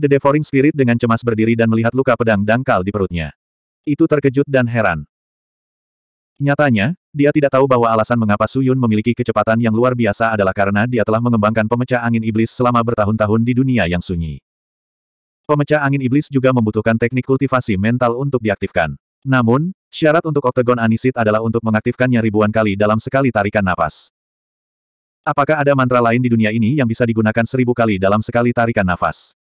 The Devouring Spirit dengan cemas berdiri dan melihat luka pedang dangkal di perutnya. Itu terkejut dan heran. Nyatanya, dia tidak tahu bahwa alasan mengapa Suyun memiliki kecepatan yang luar biasa adalah karena dia telah mengembangkan pemecah angin iblis selama bertahun-tahun di dunia yang sunyi. Pemecah angin iblis juga membutuhkan teknik kultivasi mental untuk diaktifkan. Namun, syarat untuk oktagon anisit adalah untuk mengaktifkannya ribuan kali dalam sekali tarikan nafas. Apakah ada mantra lain di dunia ini yang bisa digunakan seribu kali dalam sekali tarikan nafas?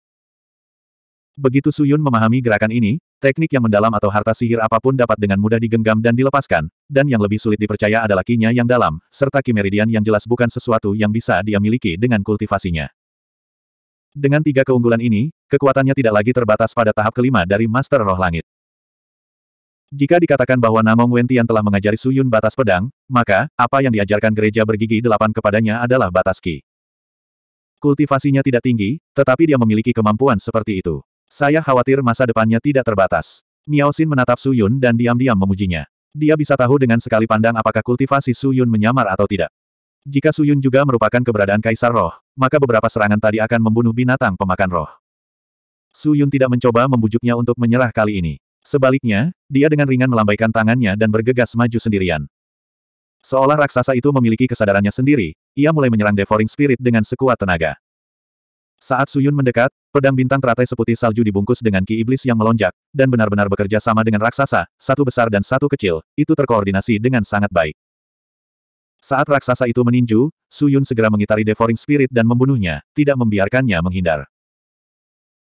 Begitu Suyun memahami gerakan ini, teknik yang mendalam atau harta sihir apapun dapat dengan mudah digenggam dan dilepaskan, dan yang lebih sulit dipercaya adalah kinya yang dalam, serta kimeridian yang jelas bukan sesuatu yang bisa dia miliki dengan kultivasinya. Dengan tiga keunggulan ini, kekuatannya tidak lagi terbatas pada tahap kelima dari Master Roh Langit. Jika dikatakan bahwa Namong Wentian telah mengajari Suyun batas pedang, maka, apa yang diajarkan gereja bergigi delapan kepadanya adalah batas ki. Kultivasinya tidak tinggi, tetapi dia memiliki kemampuan seperti itu. Saya khawatir masa depannya tidak terbatas. Miao Xin menatap Su Yun dan diam-diam memujinya. Dia bisa tahu dengan sekali pandang apakah kultivasi Su Yun menyamar atau tidak. Jika Su Yun juga merupakan keberadaan Kaisar Roh, maka beberapa serangan tadi akan membunuh binatang pemakan roh. Su Yun tidak mencoba membujuknya untuk menyerah kali ini. Sebaliknya, dia dengan ringan melambaikan tangannya dan bergegas maju sendirian. Seolah raksasa itu memiliki kesadarannya sendiri, ia mulai menyerang Devouring Spirit dengan sekuat tenaga. Saat Suyun mendekat, pedang bintang teratai seputih salju dibungkus dengan ki iblis yang melonjak, dan benar-benar bekerja sama dengan raksasa, satu besar dan satu kecil, itu terkoordinasi dengan sangat baik. Saat raksasa itu meninju, Suyun segera mengitari devouring spirit dan membunuhnya, tidak membiarkannya menghindar.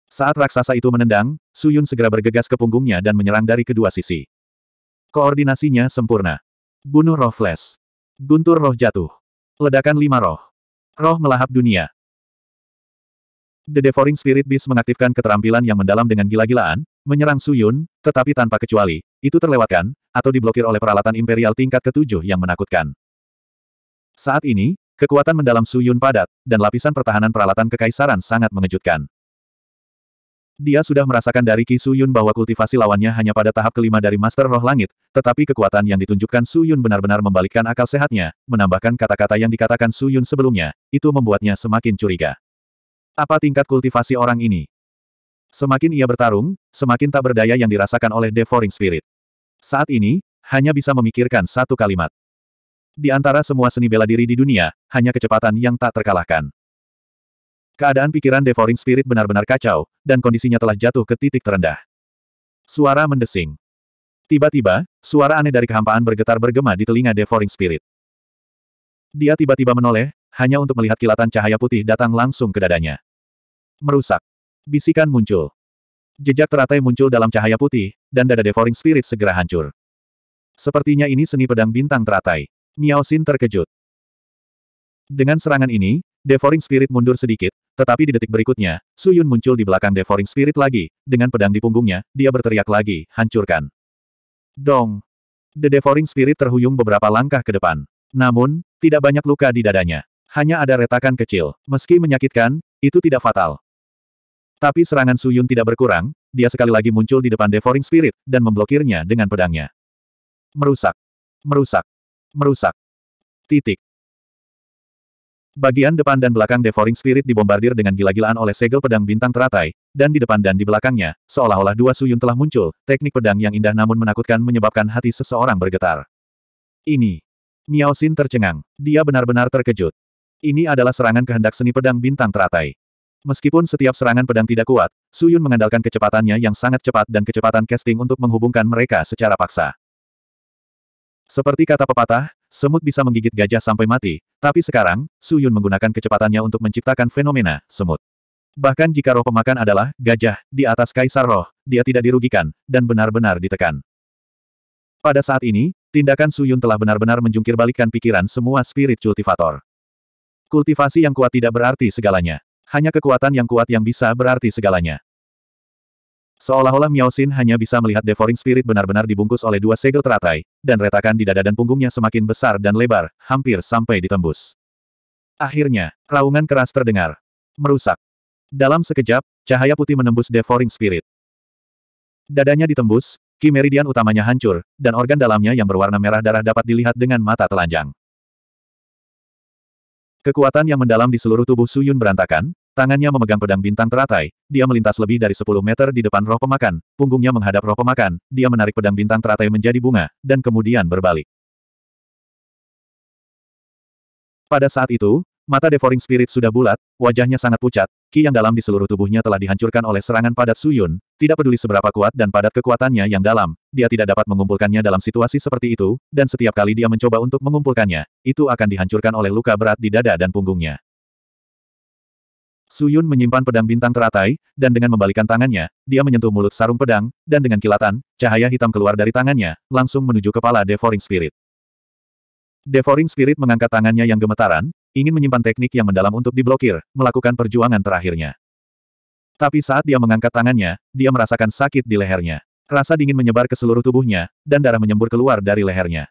Saat raksasa itu menendang, Suyun segera bergegas ke punggungnya dan menyerang dari kedua sisi. Koordinasinya sempurna. Bunuh roh flash. Guntur roh jatuh. Ledakan lima roh. Roh melahap dunia. The Devouring Spirit Beast mengaktifkan keterampilan yang mendalam dengan gila-gilaan, menyerang Su Yun, tetapi tanpa kecuali, itu terlewatkan, atau diblokir oleh peralatan imperial tingkat ketujuh yang menakutkan. Saat ini, kekuatan mendalam Su Yun padat, dan lapisan pertahanan peralatan kekaisaran sangat mengejutkan. Dia sudah merasakan dari Ki Yun bahwa kultivasi lawannya hanya pada tahap kelima dari Master Roh Langit, tetapi kekuatan yang ditunjukkan Su Yun benar-benar membalikkan akal sehatnya, menambahkan kata-kata yang dikatakan Su Yun sebelumnya, itu membuatnya semakin curiga. Apa tingkat kultivasi orang ini? Semakin ia bertarung, semakin tak berdaya yang dirasakan oleh Devouring Spirit. Saat ini, hanya bisa memikirkan satu kalimat. Di antara semua seni bela diri di dunia, hanya kecepatan yang tak terkalahkan. Keadaan pikiran Devouring Spirit benar-benar kacau, dan kondisinya telah jatuh ke titik terendah. Suara mendesing. Tiba-tiba, suara aneh dari kehampaan bergetar bergema di telinga Devouring Spirit. Dia tiba-tiba menoleh, hanya untuk melihat kilatan cahaya putih datang langsung ke dadanya. Merusak. Bisikan muncul. Jejak teratai muncul dalam cahaya putih, dan dada devouring spirit segera hancur. Sepertinya ini seni pedang bintang teratai. Miao Xin terkejut. Dengan serangan ini, devouring spirit mundur sedikit, tetapi di detik berikutnya, Su Yun muncul di belakang devouring spirit lagi, dengan pedang di punggungnya, dia berteriak lagi, hancurkan. Dong! The devouring spirit terhuyung beberapa langkah ke depan. Namun, tidak banyak luka di dadanya hanya ada retakan kecil. Meski menyakitkan, itu tidak fatal. Tapi serangan Suyun tidak berkurang, dia sekali lagi muncul di depan Devouring Spirit, dan memblokirnya dengan pedangnya. Merusak. Merusak. Merusak. Titik. Bagian depan dan belakang Devouring Spirit dibombardir dengan gila-gilaan oleh segel pedang bintang teratai, dan di depan dan di belakangnya, seolah-olah dua suyun telah muncul, teknik pedang yang indah namun menakutkan menyebabkan hati seseorang bergetar. Ini. Miao Xin tercengang. Dia benar-benar terkejut. Ini adalah serangan kehendak seni pedang bintang teratai. Meskipun setiap serangan pedang tidak kuat, Suyun mengandalkan kecepatannya yang sangat cepat dan kecepatan casting untuk menghubungkan mereka secara paksa. Seperti kata pepatah, semut bisa menggigit gajah sampai mati, tapi sekarang, Suyun menggunakan kecepatannya untuk menciptakan fenomena semut. Bahkan jika roh pemakan adalah gajah di atas kaisar roh, dia tidak dirugikan, dan benar-benar ditekan. Pada saat ini, tindakan Suyun telah benar-benar menjungkir pikiran semua spirit cultivator. Kultivasi yang kuat tidak berarti segalanya. Hanya kekuatan yang kuat yang bisa berarti segalanya. Seolah-olah Miao Xin hanya bisa melihat devouring spirit benar-benar dibungkus oleh dua segel teratai, dan retakan di dada dan punggungnya semakin besar dan lebar, hampir sampai ditembus. Akhirnya, raungan keras terdengar. Merusak. Dalam sekejap, cahaya putih menembus devouring spirit. Dadanya ditembus, kimeridian utamanya hancur, dan organ dalamnya yang berwarna merah darah dapat dilihat dengan mata telanjang. Kekuatan yang mendalam di seluruh tubuh Su Yun berantakan, tangannya memegang pedang bintang teratai, dia melintas lebih dari 10 meter di depan roh pemakan, punggungnya menghadap roh pemakan, dia menarik pedang bintang teratai menjadi bunga, dan kemudian berbalik. Pada saat itu, mata devouring spirit sudah bulat, wajahnya sangat pucat, ki yang dalam di seluruh tubuhnya telah dihancurkan oleh serangan padat Suyun, tidak peduli seberapa kuat dan padat kekuatannya yang dalam, dia tidak dapat mengumpulkannya dalam situasi seperti itu, dan setiap kali dia mencoba untuk mengumpulkannya, itu akan dihancurkan oleh luka berat di dada dan punggungnya. Suyun menyimpan pedang bintang teratai, dan dengan membalikan tangannya, dia menyentuh mulut sarung pedang, dan dengan kilatan, cahaya hitam keluar dari tangannya, langsung menuju kepala Devouring Spirit. Devouring Spirit mengangkat tangannya yang gemetaran, ingin menyimpan teknik yang mendalam untuk diblokir, melakukan perjuangan terakhirnya. Tapi saat dia mengangkat tangannya, dia merasakan sakit di lehernya. Rasa dingin menyebar ke seluruh tubuhnya, dan darah menyembur keluar dari lehernya.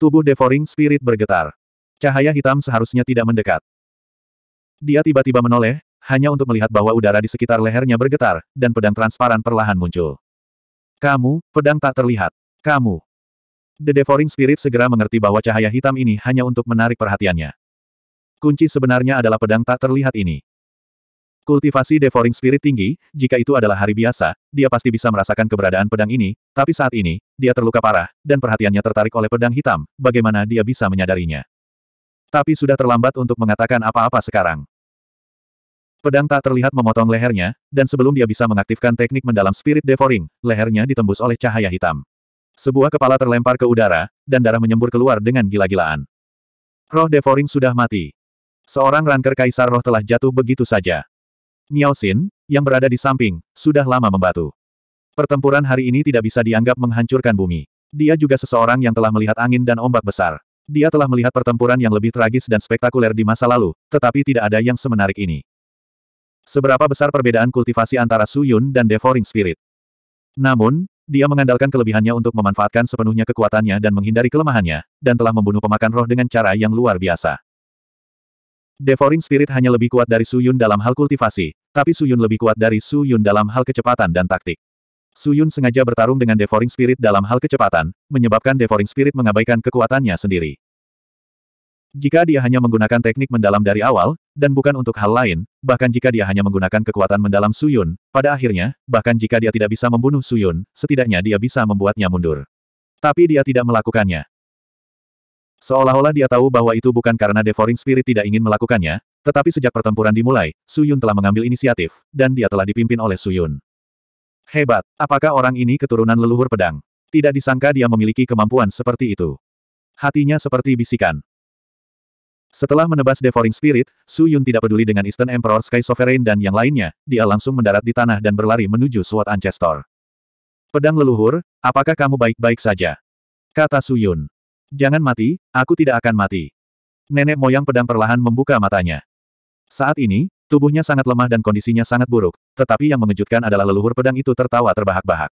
Tubuh Devouring Spirit bergetar. Cahaya hitam seharusnya tidak mendekat. Dia tiba-tiba menoleh, hanya untuk melihat bahwa udara di sekitar lehernya bergetar, dan pedang transparan perlahan muncul. Kamu, pedang tak terlihat. Kamu, The Devouring Spirit segera mengerti bahwa cahaya hitam ini hanya untuk menarik perhatiannya. Kunci sebenarnya adalah pedang tak terlihat ini. Kultivasi Devouring Spirit tinggi, jika itu adalah hari biasa, dia pasti bisa merasakan keberadaan pedang ini, tapi saat ini, dia terluka parah, dan perhatiannya tertarik oleh pedang hitam, bagaimana dia bisa menyadarinya. Tapi sudah terlambat untuk mengatakan apa-apa sekarang. Pedang tak terlihat memotong lehernya, dan sebelum dia bisa mengaktifkan teknik mendalam Spirit Devouring, lehernya ditembus oleh cahaya hitam. Sebuah kepala terlempar ke udara, dan darah menyembur keluar dengan gila-gilaan. Roh Devoring sudah mati. Seorang ranker kaisar roh telah jatuh begitu saja. Miao Xin, yang berada di samping, sudah lama membatu. Pertempuran hari ini tidak bisa dianggap menghancurkan bumi. Dia juga seseorang yang telah melihat angin dan ombak besar. Dia telah melihat pertempuran yang lebih tragis dan spektakuler di masa lalu, tetapi tidak ada yang semenarik ini. Seberapa besar perbedaan kultivasi antara Suyun dan Devoring Spirit? Namun, dia mengandalkan kelebihannya untuk memanfaatkan sepenuhnya kekuatannya dan menghindari kelemahannya, dan telah membunuh pemakan roh dengan cara yang luar biasa. Devouring Spirit hanya lebih kuat dari Su Yun dalam hal kultivasi, tapi Su Yun lebih kuat dari Su Yun dalam hal kecepatan dan taktik. Su Yun sengaja bertarung dengan Devouring Spirit dalam hal kecepatan, menyebabkan Devouring Spirit mengabaikan kekuatannya sendiri. Jika dia hanya menggunakan teknik mendalam dari awal, dan bukan untuk hal lain, bahkan jika dia hanya menggunakan kekuatan mendalam Suyun, pada akhirnya, bahkan jika dia tidak bisa membunuh Suyun, setidaknya dia bisa membuatnya mundur. Tapi dia tidak melakukannya. Seolah-olah dia tahu bahwa itu bukan karena Devouring Spirit tidak ingin melakukannya, tetapi sejak pertempuran dimulai, Suyun telah mengambil inisiatif, dan dia telah dipimpin oleh Suyun. Hebat, apakah orang ini keturunan leluhur pedang? Tidak disangka dia memiliki kemampuan seperti itu. Hatinya seperti bisikan. Setelah menebas Devouring Spirit, Su Yun tidak peduli dengan Eastern Emperor Sky Sovereign dan yang lainnya, dia langsung mendarat di tanah dan berlari menuju Sword Ancestor. Pedang leluhur, apakah kamu baik-baik saja? Kata Su Yun. Jangan mati, aku tidak akan mati. Nenek moyang pedang perlahan membuka matanya. Saat ini, tubuhnya sangat lemah dan kondisinya sangat buruk, tetapi yang mengejutkan adalah leluhur pedang itu tertawa terbahak-bahak.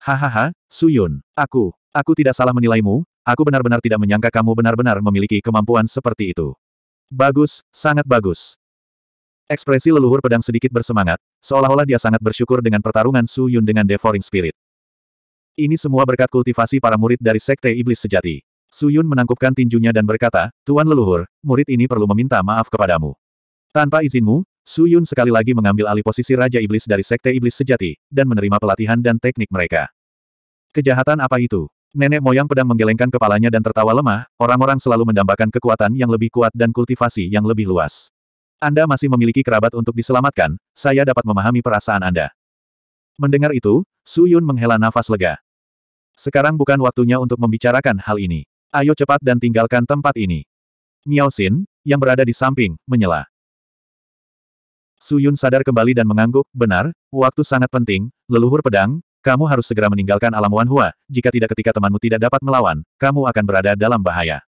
Hahaha, Su Yun, aku, aku tidak salah menilaimu, aku benar-benar tidak menyangka kamu benar-benar memiliki kemampuan seperti itu. Bagus, sangat bagus. Ekspresi leluhur pedang sedikit bersemangat, seolah-olah dia sangat bersyukur dengan pertarungan Su Yun dengan Devouring Spirit. Ini semua berkat kultivasi para murid dari Sekte Iblis Sejati. Su Yun menangkupkan tinjunya dan berkata, Tuan leluhur, murid ini perlu meminta maaf kepadamu. Tanpa izinmu, Su Yun sekali lagi mengambil alih posisi Raja Iblis dari Sekte Iblis Sejati, dan menerima pelatihan dan teknik mereka. Kejahatan apa itu? Nenek moyang pedang menggelengkan kepalanya dan tertawa lemah, orang-orang selalu mendambakan kekuatan yang lebih kuat dan kultivasi yang lebih luas. Anda masih memiliki kerabat untuk diselamatkan, saya dapat memahami perasaan Anda. Mendengar itu, Su Yun menghela nafas lega. Sekarang bukan waktunya untuk membicarakan hal ini. Ayo cepat dan tinggalkan tempat ini. Miao Xin, yang berada di samping, menyela. Su Yun sadar kembali dan mengangguk, benar, waktu sangat penting, leluhur pedang, kamu harus segera meninggalkan alam Wanhua, jika tidak ketika temanmu tidak dapat melawan, kamu akan berada dalam bahaya.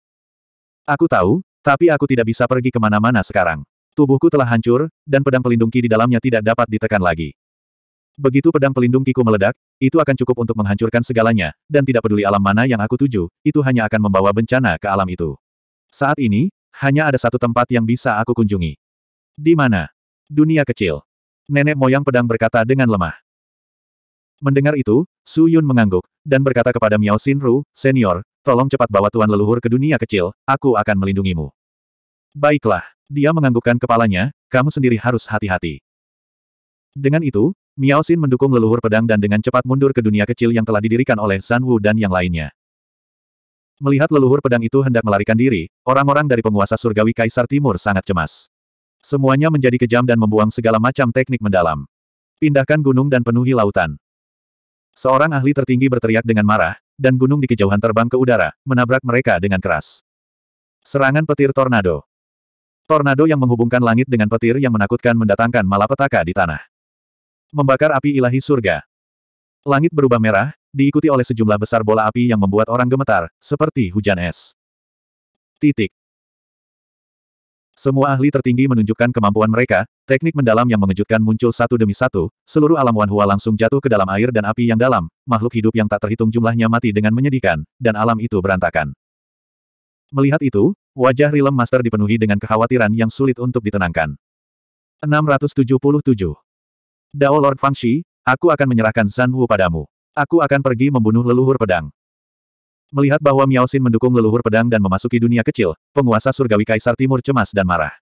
Aku tahu, tapi aku tidak bisa pergi kemana-mana sekarang. Tubuhku telah hancur, dan pedang pelindung ki di dalamnya tidak dapat ditekan lagi. Begitu pedang pelindung kiku meledak, itu akan cukup untuk menghancurkan segalanya, dan tidak peduli alam mana yang aku tuju, itu hanya akan membawa bencana ke alam itu. Saat ini, hanya ada satu tempat yang bisa aku kunjungi. Di mana? Dunia kecil. Nenek moyang pedang berkata dengan lemah. Mendengar itu, Su Yun mengangguk, dan berkata kepada Miao Xinru, Senior, tolong cepat bawa Tuan Leluhur ke dunia kecil, aku akan melindungimu. Baiklah, dia menganggukkan kepalanya, kamu sendiri harus hati-hati. Dengan itu, Miao Xin mendukung leluhur pedang dan dengan cepat mundur ke dunia kecil yang telah didirikan oleh San Wu dan yang lainnya. Melihat leluhur pedang itu hendak melarikan diri, orang-orang dari penguasa surgawi Kaisar Timur sangat cemas. Semuanya menjadi kejam dan membuang segala macam teknik mendalam. Pindahkan gunung dan penuhi lautan. Seorang ahli tertinggi berteriak dengan marah, dan gunung di kejauhan terbang ke udara, menabrak mereka dengan keras. Serangan petir tornado. Tornado yang menghubungkan langit dengan petir yang menakutkan mendatangkan malapetaka di tanah. Membakar api ilahi surga. Langit berubah merah, diikuti oleh sejumlah besar bola api yang membuat orang gemetar, seperti hujan es. Titik. Semua ahli tertinggi menunjukkan kemampuan mereka, teknik mendalam yang mengejutkan muncul satu demi satu, seluruh alam Hua langsung jatuh ke dalam air dan api yang dalam, makhluk hidup yang tak terhitung jumlahnya mati dengan menyedihkan, dan alam itu berantakan. Melihat itu, wajah Rilem Master dipenuhi dengan kekhawatiran yang sulit untuk ditenangkan. 677. Dao Lord Fangxi, aku akan menyerahkan Zan Wu padamu. Aku akan pergi membunuh leluhur pedang. Melihat bahwa Miao Xin mendukung leluhur pedang dan memasuki dunia kecil, penguasa surgawi Kaisar Timur cemas dan marah.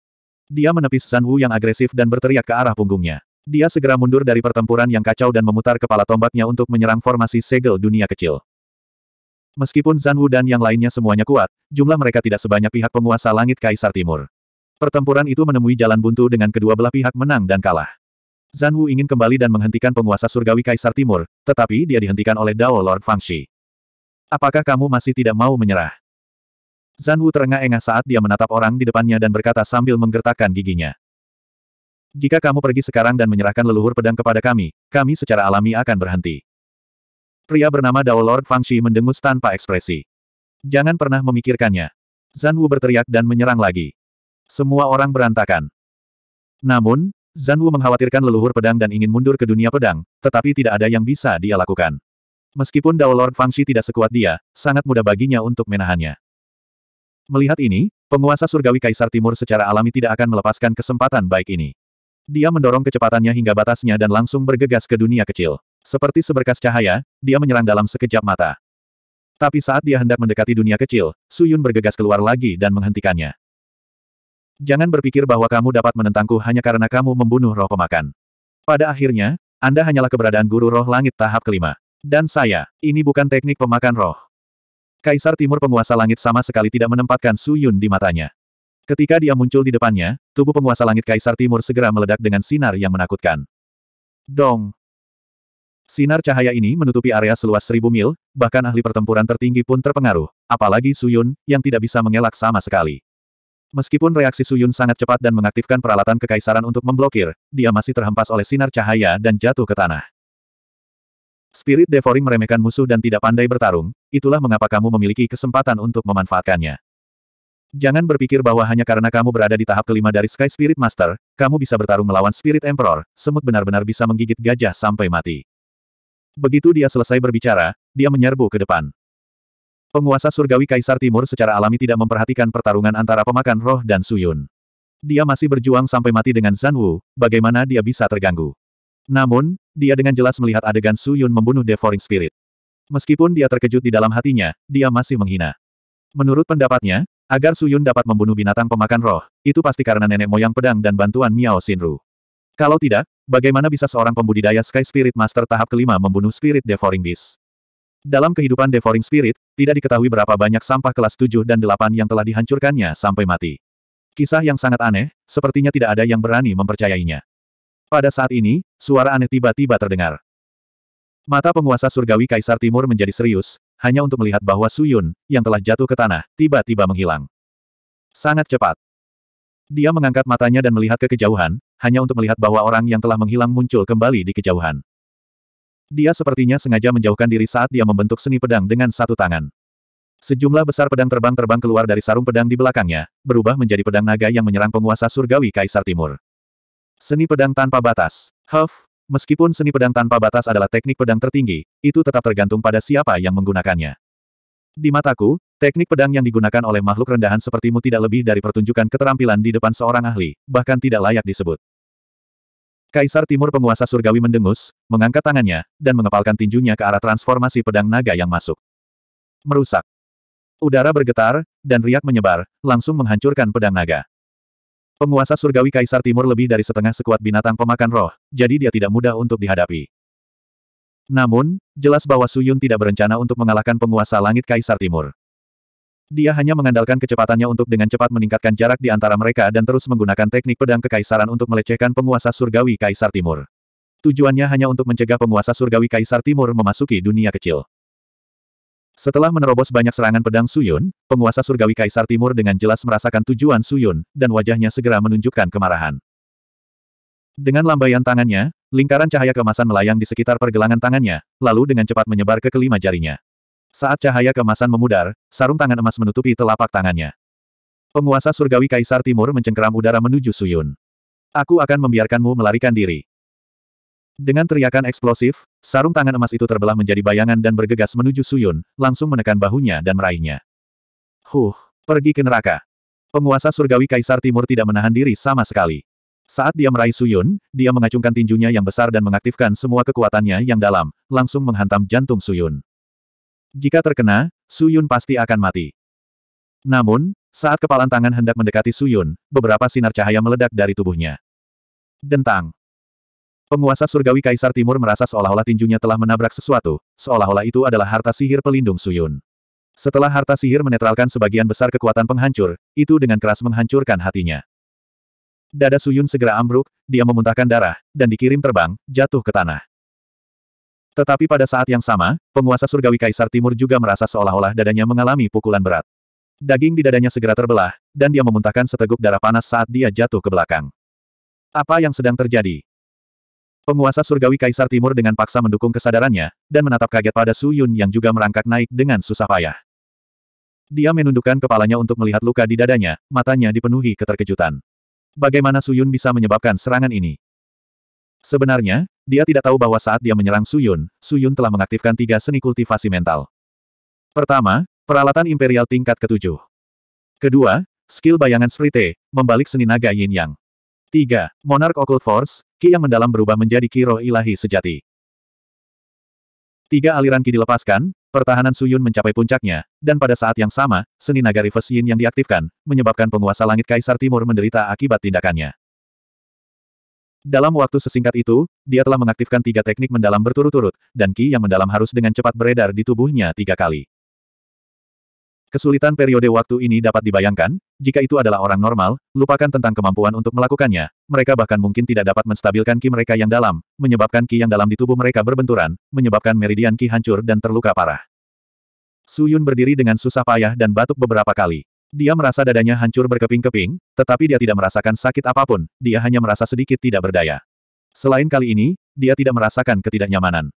Dia menepis San Wu yang agresif dan berteriak ke arah punggungnya. Dia segera mundur dari pertempuran yang kacau dan memutar kepala tombaknya untuk menyerang formasi segel dunia kecil. Meskipun Zan Wu dan yang lainnya semuanya kuat, jumlah mereka tidak sebanyak pihak penguasa langit Kaisar Timur. Pertempuran itu menemui jalan buntu dengan kedua belah pihak menang dan kalah. Zan Wu ingin kembali dan menghentikan penguasa surgawi Kaisar Timur, tetapi dia dihentikan oleh Dao Lord Fangxi. Apakah kamu masih tidak mau menyerah? Zan Wu terengah-engah saat dia menatap orang di depannya dan berkata sambil menggertakkan giginya. Jika kamu pergi sekarang dan menyerahkan leluhur pedang kepada kami, kami secara alami akan berhenti. Pria bernama Dao Lord Fang Shi mendengus tanpa ekspresi. Jangan pernah memikirkannya. Zan Wu berteriak dan menyerang lagi. Semua orang berantakan. Namun, Zan Wu mengkhawatirkan leluhur pedang dan ingin mundur ke dunia pedang, tetapi tidak ada yang bisa dia lakukan. Meskipun Dao Lord Fangshi tidak sekuat dia, sangat mudah baginya untuk menahannya. Melihat ini, penguasa surgawi Kaisar Timur secara alami tidak akan melepaskan kesempatan baik ini. Dia mendorong kecepatannya hingga batasnya dan langsung bergegas ke dunia kecil. Seperti seberkas cahaya, dia menyerang dalam sekejap mata. Tapi saat dia hendak mendekati dunia kecil, Suyun bergegas keluar lagi dan menghentikannya. Jangan berpikir bahwa kamu dapat menentangku hanya karena kamu membunuh roh pemakan. Pada akhirnya, Anda hanyalah keberadaan guru roh langit tahap kelima. Dan saya, ini bukan teknik pemakan roh. Kaisar Timur penguasa langit sama sekali tidak menempatkan Su Yun di matanya. Ketika dia muncul di depannya, tubuh penguasa langit Kaisar Timur segera meledak dengan sinar yang menakutkan. Dong! Sinar cahaya ini menutupi area seluas seribu mil, bahkan ahli pertempuran tertinggi pun terpengaruh, apalagi Suyun, yang tidak bisa mengelak sama sekali. Meskipun reaksi Suyun sangat cepat dan mengaktifkan peralatan kekaisaran untuk memblokir, dia masih terhempas oleh sinar cahaya dan jatuh ke tanah. Spirit Devouring meremehkan musuh dan tidak pandai bertarung, itulah mengapa kamu memiliki kesempatan untuk memanfaatkannya. Jangan berpikir bahwa hanya karena kamu berada di tahap kelima dari Sky Spirit Master, kamu bisa bertarung melawan Spirit Emperor, semut benar-benar bisa menggigit gajah sampai mati. Begitu dia selesai berbicara, dia menyerbu ke depan. Penguasa surgawi Kaisar Timur secara alami tidak memperhatikan pertarungan antara pemakan roh dan Suyun. Dia masih berjuang sampai mati dengan Zanwu, bagaimana dia bisa terganggu. Namun, dia dengan jelas melihat adegan Su Yun membunuh Devouring Spirit. Meskipun dia terkejut di dalam hatinya, dia masih menghina. Menurut pendapatnya, agar Su Yun dapat membunuh binatang pemakan roh, itu pasti karena nenek moyang pedang dan bantuan Miao Xinru. Kalau tidak, bagaimana bisa seorang pembudidaya Sky Spirit Master tahap kelima membunuh Spirit Devouring Beast? Dalam kehidupan Devouring Spirit, tidak diketahui berapa banyak sampah kelas 7 dan 8 yang telah dihancurkannya sampai mati. Kisah yang sangat aneh, sepertinya tidak ada yang berani mempercayainya. Pada saat ini, suara aneh tiba-tiba terdengar. Mata penguasa surgawi Kaisar Timur menjadi serius, hanya untuk melihat bahwa Suyun, yang telah jatuh ke tanah, tiba-tiba menghilang. Sangat cepat. Dia mengangkat matanya dan melihat ke kejauhan, hanya untuk melihat bahwa orang yang telah menghilang muncul kembali di kejauhan. Dia sepertinya sengaja menjauhkan diri saat dia membentuk seni pedang dengan satu tangan. Sejumlah besar pedang terbang-terbang keluar dari sarung pedang di belakangnya, berubah menjadi pedang naga yang menyerang penguasa surgawi Kaisar Timur. Seni pedang tanpa batas. Huff, meskipun seni pedang tanpa batas adalah teknik pedang tertinggi, itu tetap tergantung pada siapa yang menggunakannya. Di mataku, teknik pedang yang digunakan oleh makhluk rendahan sepertimu tidak lebih dari pertunjukan keterampilan di depan seorang ahli, bahkan tidak layak disebut. Kaisar Timur penguasa surgawi mendengus, mengangkat tangannya, dan mengepalkan tinjunya ke arah transformasi pedang naga yang masuk. Merusak. Udara bergetar, dan riak menyebar, langsung menghancurkan pedang naga. Penguasa surgawi Kaisar Timur lebih dari setengah sekuat binatang pemakan roh, jadi dia tidak mudah untuk dihadapi. Namun, jelas bahwa Suyun tidak berencana untuk mengalahkan penguasa langit Kaisar Timur. Dia hanya mengandalkan kecepatannya untuk dengan cepat meningkatkan jarak di antara mereka dan terus menggunakan teknik pedang kekaisaran untuk melecehkan penguasa surgawi Kaisar Timur. Tujuannya hanya untuk mencegah penguasa surgawi Kaisar Timur memasuki dunia kecil. Setelah menerobos banyak serangan pedang Suyun, penguasa surgawi Kaisar Timur dengan jelas merasakan tujuan Suyun, dan wajahnya segera menunjukkan kemarahan. Dengan lambaian tangannya, lingkaran cahaya kemasan melayang di sekitar pergelangan tangannya, lalu dengan cepat menyebar ke kelima jarinya. Saat cahaya kemasan memudar, sarung tangan emas menutupi telapak tangannya. Penguasa surgawi Kaisar Timur mencengkeram udara menuju Suyun. Aku akan membiarkanmu melarikan diri. Dengan teriakan eksplosif, sarung tangan emas itu terbelah menjadi bayangan dan bergegas menuju Suyun, langsung menekan bahunya dan meraihnya. Huh, pergi ke neraka. Penguasa surgawi Kaisar Timur tidak menahan diri sama sekali. Saat dia meraih Suyun, dia mengacungkan tinjunya yang besar dan mengaktifkan semua kekuatannya yang dalam, langsung menghantam jantung Suyun. Jika terkena, Suyun pasti akan mati. Namun, saat kepalan tangan hendak mendekati Suyun, beberapa sinar cahaya meledak dari tubuhnya. Dentang. Penguasa surgawi Kaisar Timur merasa seolah-olah tinjunya telah menabrak sesuatu, seolah-olah itu adalah harta sihir pelindung Suyun. Setelah harta sihir menetralkan sebagian besar kekuatan penghancur, itu dengan keras menghancurkan hatinya. Dada Suyun segera ambruk, dia memuntahkan darah, dan dikirim terbang, jatuh ke tanah. Tetapi pada saat yang sama, penguasa surgawi Kaisar Timur juga merasa seolah-olah dadanya mengalami pukulan berat. Daging di dadanya segera terbelah, dan dia memuntahkan seteguk darah panas saat dia jatuh ke belakang. Apa yang sedang terjadi? Penguasa surgawi Kaisar Timur dengan paksa mendukung kesadarannya, dan menatap kaget pada Su Yun yang juga merangkak naik dengan susah payah. Dia menundukkan kepalanya untuk melihat luka di dadanya, matanya dipenuhi keterkejutan. Bagaimana Su Yun bisa menyebabkan serangan ini? Sebenarnya, dia tidak tahu bahwa saat dia menyerang Su Yun, Su Yun telah mengaktifkan tiga seni kultivasi mental. Pertama, peralatan imperial tingkat ketujuh. Kedua, skill bayangan Sprite, membalik seni naga yin yang. Tiga, Monarch Occult Force, Ki yang mendalam berubah menjadi ki roh ilahi sejati. Tiga aliran ki dilepaskan, pertahanan Suyun mencapai puncaknya, dan pada saat yang sama, seni naga reverse yin yang diaktifkan, menyebabkan penguasa langit Kaisar Timur menderita akibat tindakannya. Dalam waktu sesingkat itu, dia telah mengaktifkan tiga teknik mendalam berturut-turut, dan ki yang mendalam harus dengan cepat beredar di tubuhnya tiga kali. Kesulitan periode waktu ini dapat dibayangkan, jika itu adalah orang normal, lupakan tentang kemampuan untuk melakukannya. Mereka bahkan mungkin tidak dapat menstabilkan ki mereka yang dalam, menyebabkan ki yang dalam di tubuh mereka berbenturan, menyebabkan meridian ki hancur dan terluka parah. Suyun berdiri dengan susah payah dan batuk beberapa kali. Dia merasa dadanya hancur berkeping-keping, tetapi dia tidak merasakan sakit apapun, dia hanya merasa sedikit tidak berdaya. Selain kali ini, dia tidak merasakan ketidaknyamanan.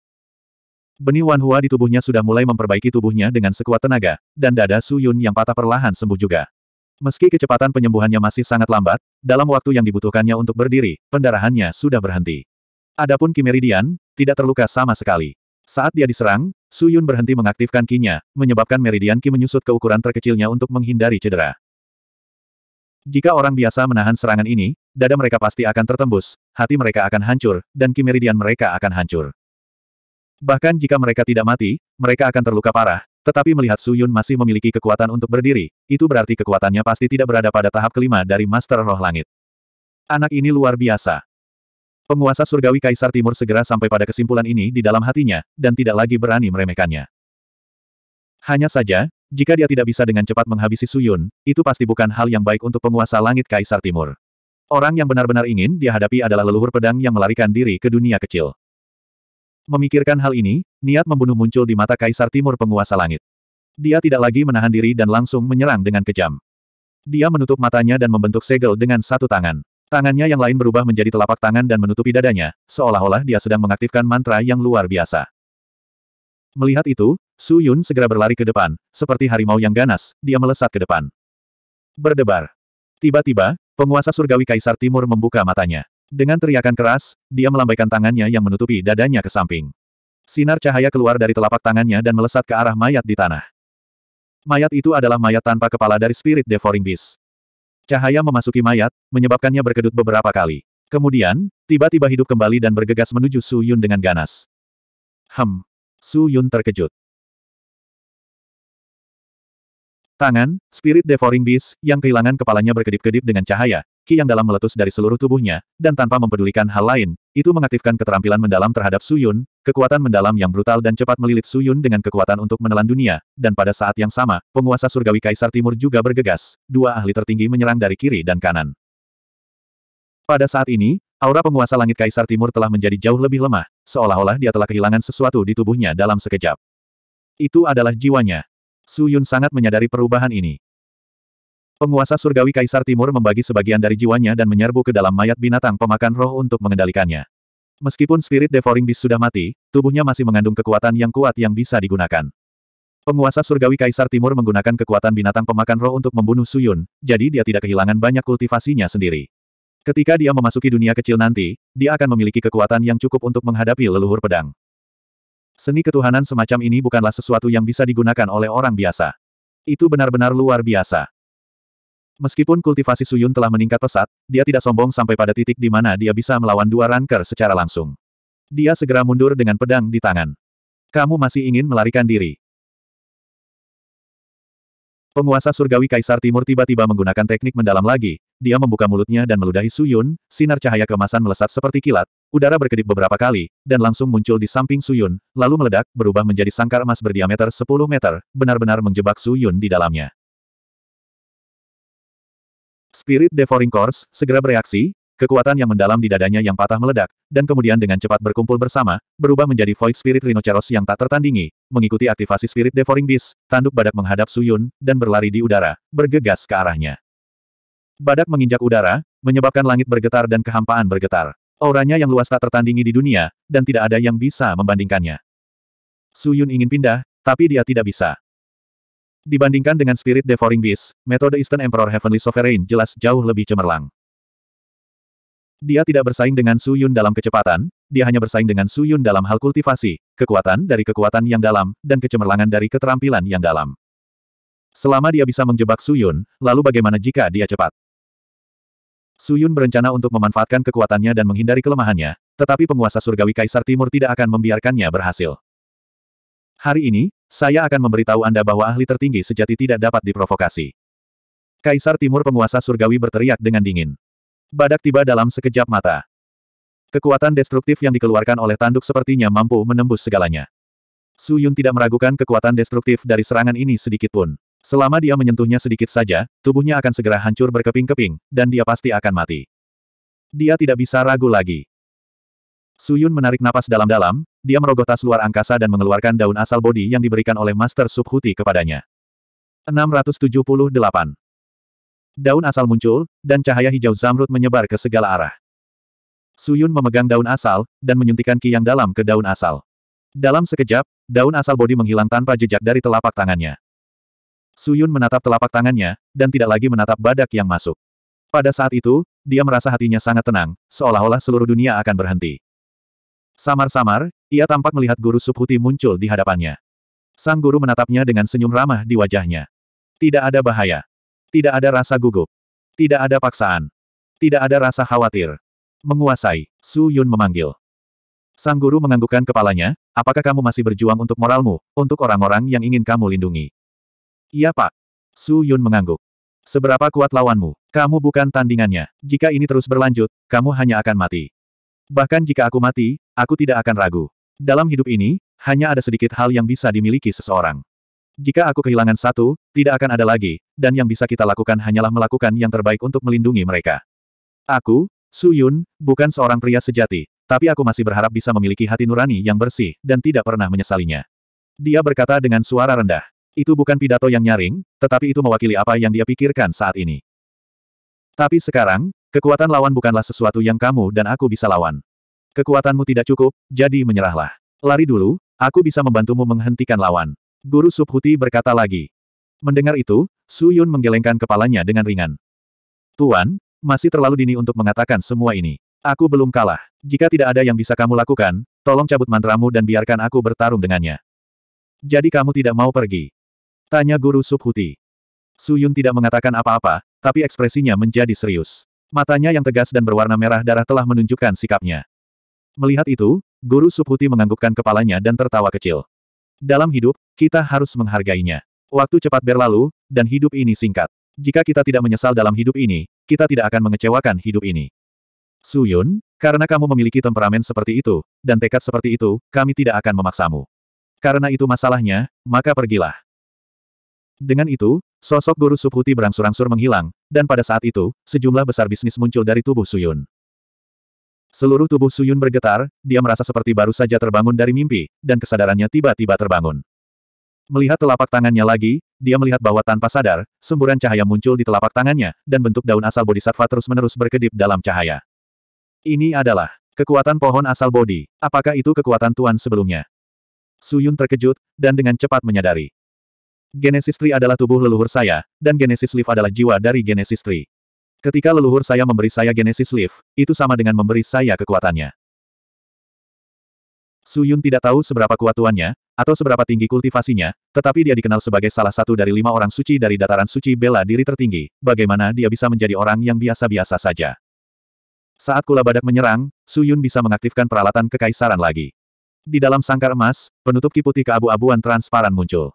Benih Hua di tubuhnya sudah mulai memperbaiki tubuhnya dengan sekuat tenaga, dan dada Su Yun yang patah perlahan sembuh juga. Meski kecepatan penyembuhannya masih sangat lambat, dalam waktu yang dibutuhkannya untuk berdiri, pendarahannya sudah berhenti. Adapun Kimeridian, tidak terluka sama sekali. Saat dia diserang, Su Yun berhenti mengaktifkan kinya, menyebabkan meridian ki menyusut ke ukuran terkecilnya untuk menghindari cedera. Jika orang biasa menahan serangan ini, dada mereka pasti akan tertembus, hati mereka akan hancur, dan ki mereka akan hancur. Bahkan jika mereka tidak mati, mereka akan terluka parah, tetapi melihat Su Yun masih memiliki kekuatan untuk berdiri, itu berarti kekuatannya pasti tidak berada pada tahap kelima dari Master Roh Langit. Anak ini luar biasa. Penguasa surgawi Kaisar Timur segera sampai pada kesimpulan ini di dalam hatinya, dan tidak lagi berani meremehkannya. Hanya saja, jika dia tidak bisa dengan cepat menghabisi Su Yun, itu pasti bukan hal yang baik untuk penguasa langit Kaisar Timur. Orang yang benar-benar ingin dihadapi adalah leluhur pedang yang melarikan diri ke dunia kecil. Memikirkan hal ini, niat membunuh muncul di mata Kaisar Timur penguasa langit. Dia tidak lagi menahan diri dan langsung menyerang dengan kejam. Dia menutup matanya dan membentuk segel dengan satu tangan. Tangannya yang lain berubah menjadi telapak tangan dan menutupi dadanya, seolah-olah dia sedang mengaktifkan mantra yang luar biasa. Melihat itu, Su Yun segera berlari ke depan, seperti harimau yang ganas, dia melesat ke depan. Berdebar. Tiba-tiba, penguasa surgawi Kaisar Timur membuka matanya. Dengan teriakan keras, dia melambaikan tangannya yang menutupi dadanya ke samping. Sinar cahaya keluar dari telapak tangannya dan melesat ke arah mayat di tanah. Mayat itu adalah mayat tanpa kepala dari Spirit Devouring Beast. Cahaya memasuki mayat, menyebabkannya berkedut beberapa kali. Kemudian, tiba-tiba hidup kembali dan bergegas menuju Su Yun dengan ganas. Hem. Su Yun terkejut. Tangan, Spirit Devouring Beast, yang kehilangan kepalanya berkedip-kedip dengan cahaya, ki yang dalam meletus dari seluruh tubuhnya, dan tanpa mempedulikan hal lain, itu mengaktifkan keterampilan mendalam terhadap Suyun, kekuatan mendalam yang brutal dan cepat melilit Suyun dengan kekuatan untuk menelan dunia, dan pada saat yang sama, penguasa surgawi Kaisar Timur juga bergegas, dua ahli tertinggi menyerang dari kiri dan kanan. Pada saat ini, aura penguasa langit Kaisar Timur telah menjadi jauh lebih lemah, seolah-olah dia telah kehilangan sesuatu di tubuhnya dalam sekejap. Itu adalah jiwanya. Su Yun sangat menyadari perubahan ini. Penguasa surgawi Kaisar Timur membagi sebagian dari jiwanya dan menyerbu ke dalam mayat binatang pemakan roh untuk mengendalikannya. Meskipun spirit devouring beast sudah mati, tubuhnya masih mengandung kekuatan yang kuat yang bisa digunakan. Penguasa surgawi Kaisar Timur menggunakan kekuatan binatang pemakan roh untuk membunuh Su Yun, jadi dia tidak kehilangan banyak kultivasinya sendiri. Ketika dia memasuki dunia kecil nanti, dia akan memiliki kekuatan yang cukup untuk menghadapi leluhur pedang. Seni ketuhanan semacam ini bukanlah sesuatu yang bisa digunakan oleh orang biasa. Itu benar-benar luar biasa. Meskipun kultivasi Suyun telah meningkat pesat, dia tidak sombong sampai pada titik di mana dia bisa melawan dua ranker secara langsung. Dia segera mundur dengan pedang di tangan. Kamu masih ingin melarikan diri. Penguasa surgawi Kaisar Timur tiba-tiba menggunakan teknik mendalam lagi, dia membuka mulutnya dan meludahi Suyun, sinar cahaya kemasan melesat seperti kilat, Udara berkedip beberapa kali, dan langsung muncul di samping Su Yun, lalu meledak, berubah menjadi sangkar emas berdiameter 10 meter, benar-benar menjebak Su Yun di dalamnya. Spirit Devouring Course segera bereaksi, kekuatan yang mendalam di dadanya yang patah meledak, dan kemudian dengan cepat berkumpul bersama, berubah menjadi Void Spirit Rhinoceros yang tak tertandingi, mengikuti aktivasi Spirit Devouring Beast, tanduk badak menghadap Su Yun dan berlari di udara, bergegas ke arahnya. Badak menginjak udara, menyebabkan langit bergetar dan kehampaan bergetar. Auranya yang luas tak tertandingi di dunia, dan tidak ada yang bisa membandingkannya. Su Yun ingin pindah, tapi dia tidak bisa. Dibandingkan dengan Spirit Devouring Beast, metode Eastern Emperor Heavenly Sovereign jelas jauh lebih cemerlang. Dia tidak bersaing dengan Su Yun dalam kecepatan, dia hanya bersaing dengan Su Yun dalam hal kultivasi, kekuatan dari kekuatan yang dalam, dan kecemerlangan dari keterampilan yang dalam. Selama dia bisa menjebak Su Yun, lalu bagaimana jika dia cepat? Suyun berencana untuk memanfaatkan kekuatannya dan menghindari kelemahannya, tetapi penguasa surgawi Kaisar Timur tidak akan membiarkannya berhasil. Hari ini, saya akan memberitahu Anda bahwa ahli tertinggi sejati tidak dapat diprovokasi. Kaisar Timur penguasa surgawi berteriak dengan dingin. Badak tiba dalam sekejap mata. Kekuatan destruktif yang dikeluarkan oleh tanduk sepertinya mampu menembus segalanya. Su Yun tidak meragukan kekuatan destruktif dari serangan ini sedikitpun. Selama dia menyentuhnya sedikit saja, tubuhnya akan segera hancur berkeping-keping, dan dia pasti akan mati. Dia tidak bisa ragu lagi. Suyun menarik napas dalam-dalam, dia merogoh tas luar angkasa dan mengeluarkan daun asal bodi yang diberikan oleh Master Subhuti kepadanya. 678. Daun asal muncul, dan cahaya hijau zamrud menyebar ke segala arah. Suyun memegang daun asal, dan menyuntikkan ki yang dalam ke daun asal. Dalam sekejap, daun asal bodi menghilang tanpa jejak dari telapak tangannya. Suyun menatap telapak tangannya, dan tidak lagi menatap badak yang masuk. Pada saat itu, dia merasa hatinya sangat tenang, seolah-olah seluruh dunia akan berhenti. Samar-samar, ia tampak melihat guru subhuti muncul di hadapannya. Sang guru menatapnya dengan senyum ramah di wajahnya. Tidak ada bahaya. Tidak ada rasa gugup. Tidak ada paksaan. Tidak ada rasa khawatir. Menguasai, Su Yun memanggil. Sang guru menganggukkan kepalanya, apakah kamu masih berjuang untuk moralmu, untuk orang-orang yang ingin kamu lindungi? Iya pak. Su Yun mengangguk. Seberapa kuat lawanmu? Kamu bukan tandingannya. Jika ini terus berlanjut, kamu hanya akan mati. Bahkan jika aku mati, aku tidak akan ragu. Dalam hidup ini, hanya ada sedikit hal yang bisa dimiliki seseorang. Jika aku kehilangan satu, tidak akan ada lagi, dan yang bisa kita lakukan hanyalah melakukan yang terbaik untuk melindungi mereka. Aku, Su Yun, bukan seorang pria sejati, tapi aku masih berharap bisa memiliki hati nurani yang bersih dan tidak pernah menyesalinya. Dia berkata dengan suara rendah. Itu bukan pidato yang nyaring, tetapi itu mewakili apa yang dia pikirkan saat ini. Tapi sekarang, kekuatan lawan bukanlah sesuatu yang kamu dan aku bisa lawan. Kekuatanmu tidak cukup, jadi menyerahlah. Lari dulu, aku bisa membantumu menghentikan lawan. Guru Subhuti berkata lagi. Mendengar itu, Su Yun menggelengkan kepalanya dengan ringan. Tuan, masih terlalu dini untuk mengatakan semua ini. Aku belum kalah. Jika tidak ada yang bisa kamu lakukan, tolong cabut mantramu dan biarkan aku bertarung dengannya. Jadi kamu tidak mau pergi. Tanya guru Subhuti. Suyun tidak mengatakan apa-apa, tapi ekspresinya menjadi serius. Matanya yang tegas dan berwarna merah darah telah menunjukkan sikapnya. Melihat itu, guru Subhuti menganggukkan kepalanya dan tertawa kecil. Dalam hidup, kita harus menghargainya. Waktu cepat berlalu, dan hidup ini singkat. Jika kita tidak menyesal dalam hidup ini, kita tidak akan mengecewakan hidup ini. Suyun, karena kamu memiliki temperamen seperti itu, dan tekad seperti itu, kami tidak akan memaksamu. Karena itu masalahnya, maka pergilah. Dengan itu, sosok guru subhuti berangsur-angsur menghilang, dan pada saat itu, sejumlah besar bisnis muncul dari tubuh Suyun. Seluruh tubuh Suyun bergetar, dia merasa seperti baru saja terbangun dari mimpi, dan kesadarannya tiba-tiba terbangun. Melihat telapak tangannya lagi, dia melihat bahwa tanpa sadar, semburan cahaya muncul di telapak tangannya, dan bentuk daun asal bodhisattva terus-menerus berkedip dalam cahaya. Ini adalah kekuatan pohon asal bodi. Apakah itu kekuatan Tuan sebelumnya? Suyun terkejut, dan dengan cepat menyadari. Genesis Tree adalah tubuh leluhur saya, dan Genesis Leaf adalah jiwa dari Genesis Tree. Ketika leluhur saya memberi saya Genesis Leaf, itu sama dengan memberi saya kekuatannya. Su Yun tidak tahu seberapa kuat tuannya, atau seberapa tinggi kultivasinya, tetapi dia dikenal sebagai salah satu dari lima orang suci dari dataran suci bela diri tertinggi, bagaimana dia bisa menjadi orang yang biasa-biasa saja. Saat kula badak menyerang, Su Yun bisa mengaktifkan peralatan kekaisaran lagi. Di dalam sangkar emas, penutup kiputi putih keabu-abuan transparan muncul.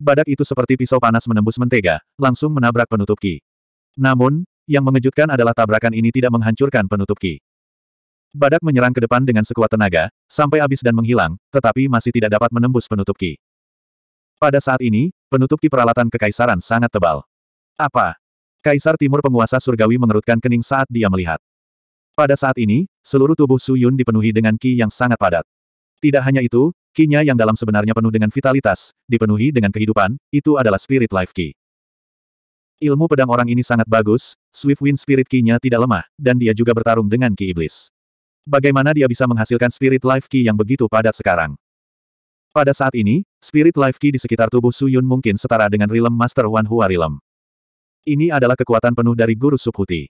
Badak itu seperti pisau panas menembus mentega, langsung menabrak penutup Ki. Namun, yang mengejutkan adalah tabrakan ini tidak menghancurkan penutup Ki. Badak menyerang ke depan dengan sekuat tenaga, sampai habis dan menghilang, tetapi masih tidak dapat menembus penutup Ki. Pada saat ini, penutup Ki peralatan kekaisaran sangat tebal. Apa? Kaisar Timur penguasa surgawi mengerutkan kening saat dia melihat. Pada saat ini, seluruh tubuh Su Yun dipenuhi dengan Ki yang sangat padat. Tidak hanya itu, kinya yang dalam sebenarnya penuh dengan vitalitas, dipenuhi dengan kehidupan, itu adalah Spirit Life Ki. Ilmu pedang orang ini sangat bagus, Swift Wind Spirit Ki-nya tidak lemah, dan dia juga bertarung dengan Ki Iblis. Bagaimana dia bisa menghasilkan Spirit Life Ki yang begitu padat sekarang? Pada saat ini, Spirit Life Ki di sekitar tubuh Su Yun mungkin setara dengan Realm Master Wan Hua Realm. Ini adalah kekuatan penuh dari Guru Subhuti.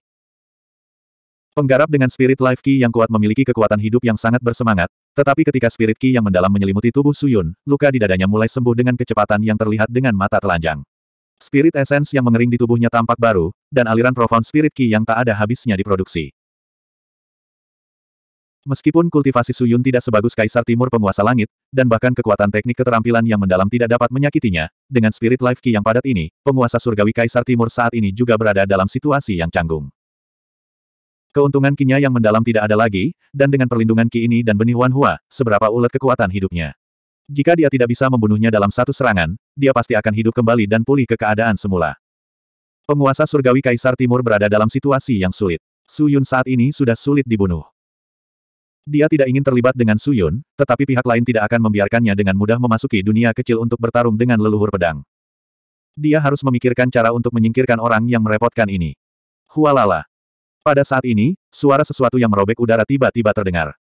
Penggarap dengan spirit life ki yang kuat memiliki kekuatan hidup yang sangat bersemangat, tetapi ketika spirit ki yang mendalam menyelimuti tubuh Suyun, luka di dadanya mulai sembuh dengan kecepatan yang terlihat dengan mata telanjang. Spirit essence yang mengering di tubuhnya tampak baru, dan aliran profound spirit ki yang tak ada habisnya diproduksi. Meskipun kultivasi Suyun tidak sebagus Kaisar Timur penguasa langit, dan bahkan kekuatan teknik keterampilan yang mendalam tidak dapat menyakitinya, dengan spirit life ki yang padat ini, penguasa surgawi Kaisar Timur saat ini juga berada dalam situasi yang canggung. Keuntungan kinya yang mendalam tidak ada lagi, dan dengan perlindungan ki ini dan benih Wan Hua, seberapa ulet kekuatan hidupnya. Jika dia tidak bisa membunuhnya dalam satu serangan, dia pasti akan hidup kembali dan pulih ke keadaan semula. Penguasa surgawi Kaisar Timur berada dalam situasi yang sulit. Su Yun saat ini sudah sulit dibunuh. Dia tidak ingin terlibat dengan Su Yun, tetapi pihak lain tidak akan membiarkannya dengan mudah memasuki dunia kecil untuk bertarung dengan leluhur pedang. Dia harus memikirkan cara untuk menyingkirkan orang yang merepotkan ini. Hualala, pada saat ini, suara sesuatu yang merobek udara tiba-tiba terdengar.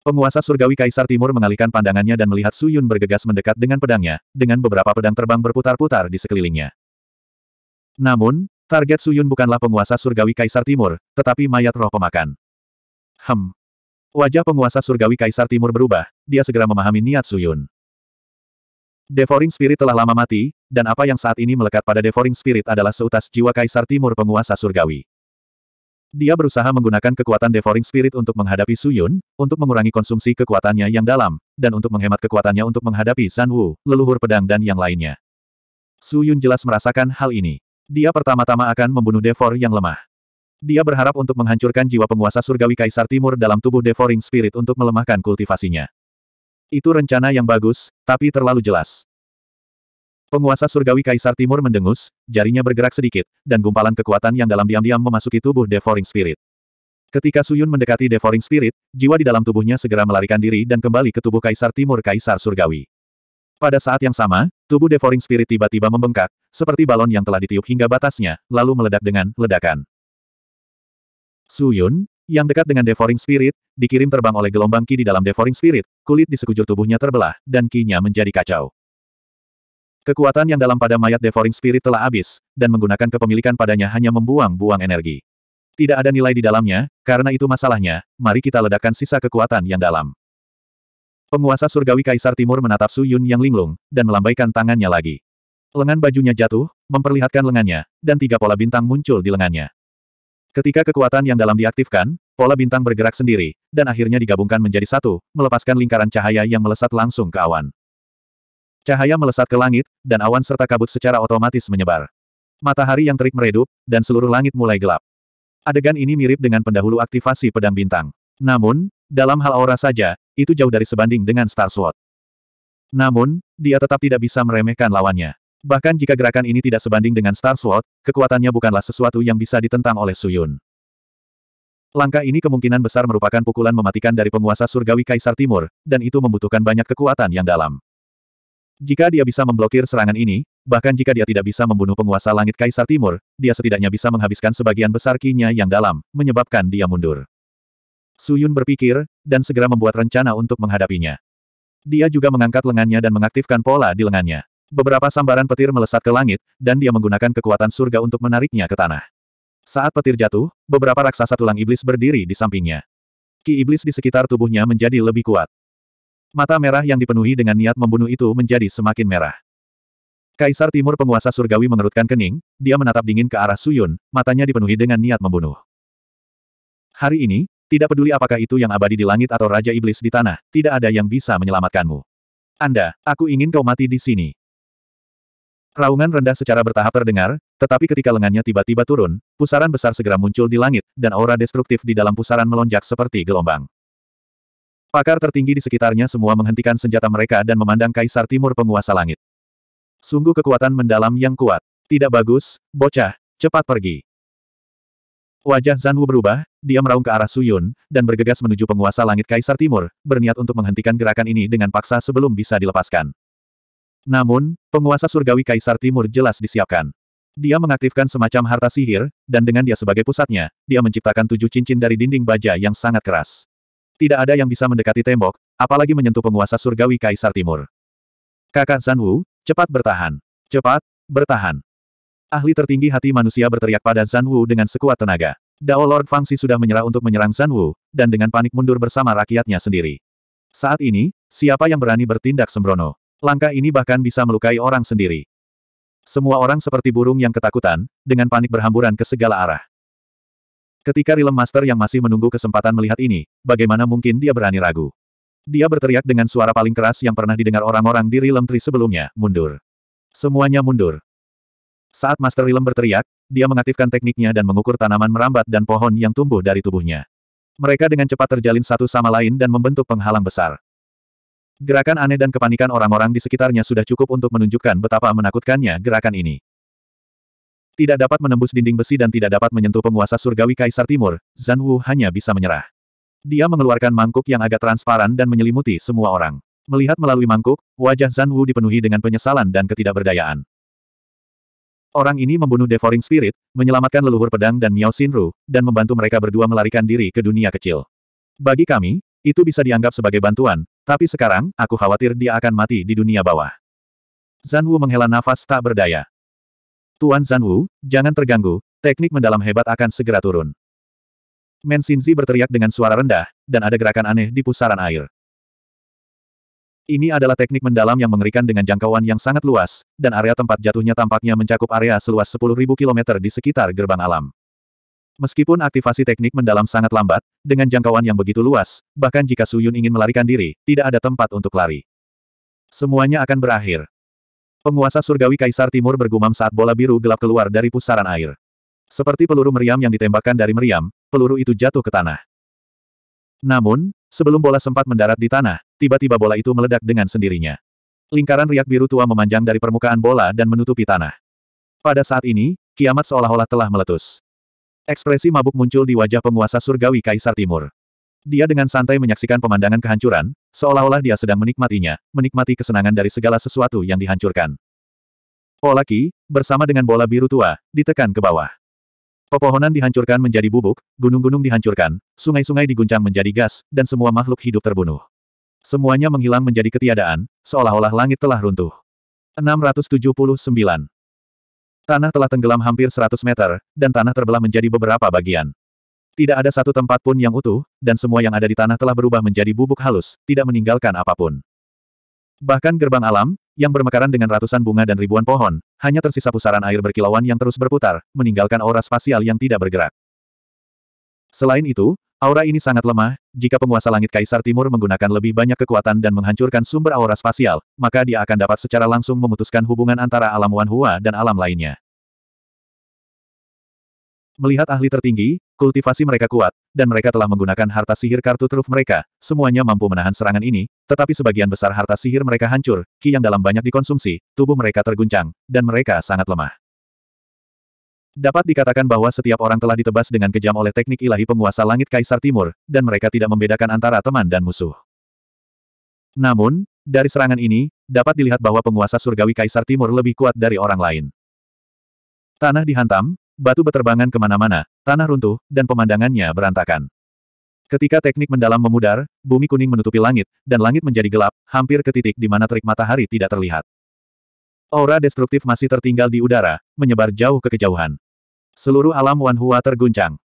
Penguasa surgawi Kaisar Timur mengalihkan pandangannya dan melihat Su Yun bergegas mendekat dengan pedangnya, dengan beberapa pedang terbang berputar-putar di sekelilingnya. Namun, target Su Yun bukanlah penguasa surgawi Kaisar Timur, tetapi mayat roh pemakan. Hem. Wajah penguasa surgawi Kaisar Timur berubah, dia segera memahami niat Su Yun. Devouring Spirit telah lama mati, dan apa yang saat ini melekat pada Devouring Spirit adalah seutas jiwa Kaisar Timur penguasa surgawi. Dia berusaha menggunakan kekuatan Devouring Spirit untuk menghadapi Su Yun, untuk mengurangi konsumsi kekuatannya yang dalam, dan untuk menghemat kekuatannya untuk menghadapi San Wu, leluhur pedang dan yang lainnya. Su Yun jelas merasakan hal ini. Dia pertama-tama akan membunuh Devor yang lemah. Dia berharap untuk menghancurkan jiwa penguasa surgawi Kaisar Timur dalam tubuh Devouring Spirit untuk melemahkan kultivasinya. Itu rencana yang bagus, tapi terlalu jelas. Penguasa surgawi Kaisar Timur mendengus, jarinya bergerak sedikit, dan gumpalan kekuatan yang dalam diam-diam memasuki tubuh Devouring Spirit. Ketika Suyun mendekati Devouring Spirit, jiwa di dalam tubuhnya segera melarikan diri dan kembali ke tubuh Kaisar Timur Kaisar Surgawi. Pada saat yang sama, tubuh Devouring Spirit tiba-tiba membengkak, seperti balon yang telah ditiup hingga batasnya, lalu meledak dengan ledakan. Suyun, yang dekat dengan Devouring Spirit, dikirim terbang oleh gelombang ki di dalam Devouring Spirit, kulit di sekujur tubuhnya terbelah, dan kinya menjadi kacau. Kekuatan yang dalam pada mayat devouring spirit telah habis, dan menggunakan kepemilikan padanya hanya membuang-buang energi. Tidak ada nilai di dalamnya, karena itu masalahnya, mari kita ledakan sisa kekuatan yang dalam. Penguasa surgawi Kaisar Timur menatap Su Yun yang linglung, dan melambaikan tangannya lagi. Lengan bajunya jatuh, memperlihatkan lengannya, dan tiga pola bintang muncul di lengannya. Ketika kekuatan yang dalam diaktifkan, pola bintang bergerak sendiri, dan akhirnya digabungkan menjadi satu, melepaskan lingkaran cahaya yang melesat langsung ke awan. Cahaya melesat ke langit, dan awan serta kabut secara otomatis menyebar. Matahari yang terik meredup, dan seluruh langit mulai gelap. Adegan ini mirip dengan pendahulu aktivasi pedang bintang. Namun, dalam hal aura saja, itu jauh dari sebanding dengan Star Sword. Namun, dia tetap tidak bisa meremehkan lawannya. Bahkan jika gerakan ini tidak sebanding dengan Star Sword, kekuatannya bukanlah sesuatu yang bisa ditentang oleh Suyun. Langkah ini kemungkinan besar merupakan pukulan mematikan dari penguasa surgawi Kaisar Timur, dan itu membutuhkan banyak kekuatan yang dalam. Jika dia bisa memblokir serangan ini, bahkan jika dia tidak bisa membunuh penguasa langit Kaisar Timur, dia setidaknya bisa menghabiskan sebagian besar kinya yang dalam, menyebabkan dia mundur. Suyun berpikir, dan segera membuat rencana untuk menghadapinya. Dia juga mengangkat lengannya dan mengaktifkan pola di lengannya. Beberapa sambaran petir melesat ke langit, dan dia menggunakan kekuatan surga untuk menariknya ke tanah. Saat petir jatuh, beberapa raksasa tulang iblis berdiri di sampingnya. Ki iblis di sekitar tubuhnya menjadi lebih kuat. Mata merah yang dipenuhi dengan niat membunuh itu menjadi semakin merah. Kaisar Timur penguasa surgawi mengerutkan kening, dia menatap dingin ke arah Suyun, matanya dipenuhi dengan niat membunuh. Hari ini, tidak peduli apakah itu yang abadi di langit atau Raja Iblis di tanah, tidak ada yang bisa menyelamatkanmu. Anda, aku ingin kau mati di sini. Raungan rendah secara bertahap terdengar, tetapi ketika lengannya tiba-tiba turun, pusaran besar segera muncul di langit, dan aura destruktif di dalam pusaran melonjak seperti gelombang. Pakar tertinggi di sekitarnya semua menghentikan senjata mereka dan memandang Kaisar Timur penguasa langit. Sungguh kekuatan mendalam yang kuat. Tidak bagus, bocah, cepat pergi. Wajah Zanwu berubah, dia meraung ke arah Suyun, dan bergegas menuju penguasa langit Kaisar Timur, berniat untuk menghentikan gerakan ini dengan paksa sebelum bisa dilepaskan. Namun, penguasa surgawi Kaisar Timur jelas disiapkan. Dia mengaktifkan semacam harta sihir, dan dengan dia sebagai pusatnya, dia menciptakan tujuh cincin dari dinding baja yang sangat keras. Tidak ada yang bisa mendekati tembok, apalagi menyentuh penguasa surgawi Kaisar Timur. Kakak Zanwu, cepat bertahan. Cepat, bertahan. Ahli tertinggi hati manusia berteriak pada Zanwu dengan sekuat tenaga. Dao Lord Fangsi sudah menyerah untuk menyerang Zanwu, dan dengan panik mundur bersama rakyatnya sendiri. Saat ini, siapa yang berani bertindak sembrono? Langkah ini bahkan bisa melukai orang sendiri. Semua orang seperti burung yang ketakutan, dengan panik berhamburan ke segala arah. Ketika Rilem Master yang masih menunggu kesempatan melihat ini, bagaimana mungkin dia berani ragu? Dia berteriak dengan suara paling keras yang pernah didengar orang-orang di Rilem Tree sebelumnya, mundur. Semuanya mundur. Saat Master Rilem berteriak, dia mengaktifkan tekniknya dan mengukur tanaman merambat dan pohon yang tumbuh dari tubuhnya. Mereka dengan cepat terjalin satu sama lain dan membentuk penghalang besar. Gerakan aneh dan kepanikan orang-orang di sekitarnya sudah cukup untuk menunjukkan betapa menakutkannya gerakan ini. Tidak dapat menembus dinding besi dan tidak dapat menyentuh penguasa surgawi Kaisar Timur, Zan Wu hanya bisa menyerah. Dia mengeluarkan mangkuk yang agak transparan dan menyelimuti semua orang. Melihat melalui mangkuk, wajah Zan Wu dipenuhi dengan penyesalan dan ketidakberdayaan. Orang ini membunuh Devouring Spirit, menyelamatkan leluhur pedang dan Miao Xinru, dan membantu mereka berdua melarikan diri ke dunia kecil. Bagi kami, itu bisa dianggap sebagai bantuan, tapi sekarang, aku khawatir dia akan mati di dunia bawah. Zan Wu menghela nafas tak berdaya. Tuan Zanwu, jangan terganggu, teknik mendalam hebat akan segera turun. Men Xinzi berteriak dengan suara rendah, dan ada gerakan aneh di pusaran air. Ini adalah teknik mendalam yang mengerikan dengan jangkauan yang sangat luas, dan area tempat jatuhnya tampaknya mencakup area seluas 10.000 km di sekitar gerbang alam. Meskipun aktivasi teknik mendalam sangat lambat, dengan jangkauan yang begitu luas, bahkan jika Suyun ingin melarikan diri, tidak ada tempat untuk lari. Semuanya akan berakhir. Penguasa surgawi Kaisar Timur bergumam saat bola biru gelap keluar dari pusaran air. Seperti peluru meriam yang ditembakkan dari meriam, peluru itu jatuh ke tanah. Namun, sebelum bola sempat mendarat di tanah, tiba-tiba bola itu meledak dengan sendirinya. Lingkaran riak biru tua memanjang dari permukaan bola dan menutupi tanah. Pada saat ini, kiamat seolah-olah telah meletus. Ekspresi mabuk muncul di wajah penguasa surgawi Kaisar Timur. Dia dengan santai menyaksikan pemandangan kehancuran, seolah-olah dia sedang menikmatinya, menikmati kesenangan dari segala sesuatu yang dihancurkan. Polaki, oh, bersama dengan bola biru tua, ditekan ke bawah. Pepohonan dihancurkan menjadi bubuk, gunung-gunung dihancurkan, sungai-sungai diguncang menjadi gas, dan semua makhluk hidup terbunuh. Semuanya menghilang menjadi ketiadaan, seolah-olah langit telah runtuh. 679. Tanah telah tenggelam hampir 100 meter, dan tanah terbelah menjadi beberapa bagian. Tidak ada satu tempat pun yang utuh, dan semua yang ada di tanah telah berubah menjadi bubuk halus, tidak meninggalkan apapun. Bahkan gerbang alam, yang bermekaran dengan ratusan bunga dan ribuan pohon, hanya tersisa pusaran air berkilauan yang terus berputar, meninggalkan aura spasial yang tidak bergerak. Selain itu, aura ini sangat lemah, jika penguasa langit Kaisar Timur menggunakan lebih banyak kekuatan dan menghancurkan sumber aura spasial, maka dia akan dapat secara langsung memutuskan hubungan antara alam Wanhua dan alam lainnya. Melihat ahli tertinggi, Kultivasi mereka kuat, dan mereka telah menggunakan harta sihir kartu truf mereka, semuanya mampu menahan serangan ini, tetapi sebagian besar harta sihir mereka hancur, ki yang dalam banyak dikonsumsi, tubuh mereka terguncang, dan mereka sangat lemah. Dapat dikatakan bahwa setiap orang telah ditebas dengan kejam oleh teknik ilahi penguasa langit Kaisar Timur, dan mereka tidak membedakan antara teman dan musuh. Namun, dari serangan ini, dapat dilihat bahwa penguasa surgawi Kaisar Timur lebih kuat dari orang lain. Tanah dihantam, batu beterbangan kemana-mana, tanah runtuh, dan pemandangannya berantakan. Ketika teknik mendalam memudar, bumi kuning menutupi langit, dan langit menjadi gelap, hampir ke titik di mana terik matahari tidak terlihat. Aura destruktif masih tertinggal di udara, menyebar jauh ke kejauhan. Seluruh alam Wanhua terguncang.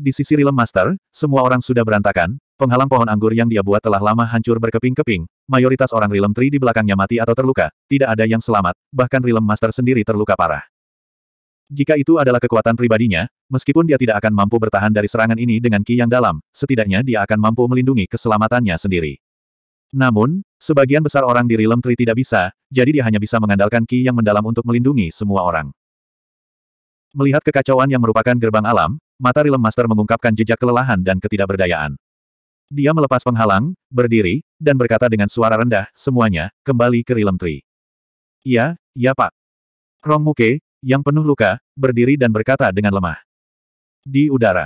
Di sisi Rilem Master, semua orang sudah berantakan, penghalang pohon anggur yang dia buat telah lama hancur berkeping-keping, mayoritas orang Rilem Tri di belakangnya mati atau terluka, tidak ada yang selamat, bahkan Rilem Master sendiri terluka parah. Jika itu adalah kekuatan pribadinya, meskipun dia tidak akan mampu bertahan dari serangan ini dengan ki yang dalam, setidaknya dia akan mampu melindungi keselamatannya sendiri. Namun, sebagian besar orang di Rilem Tree tidak bisa, jadi dia hanya bisa mengandalkan ki yang mendalam untuk melindungi semua orang. Melihat kekacauan yang merupakan gerbang alam, mata Rilem Master mengungkapkan jejak kelelahan dan ketidakberdayaan. Dia melepas penghalang, berdiri, dan berkata dengan suara rendah, semuanya, kembali ke Rilem Tree. "Ya, ya pak. Rong Muke, yang penuh luka, berdiri dan berkata dengan lemah. Di udara.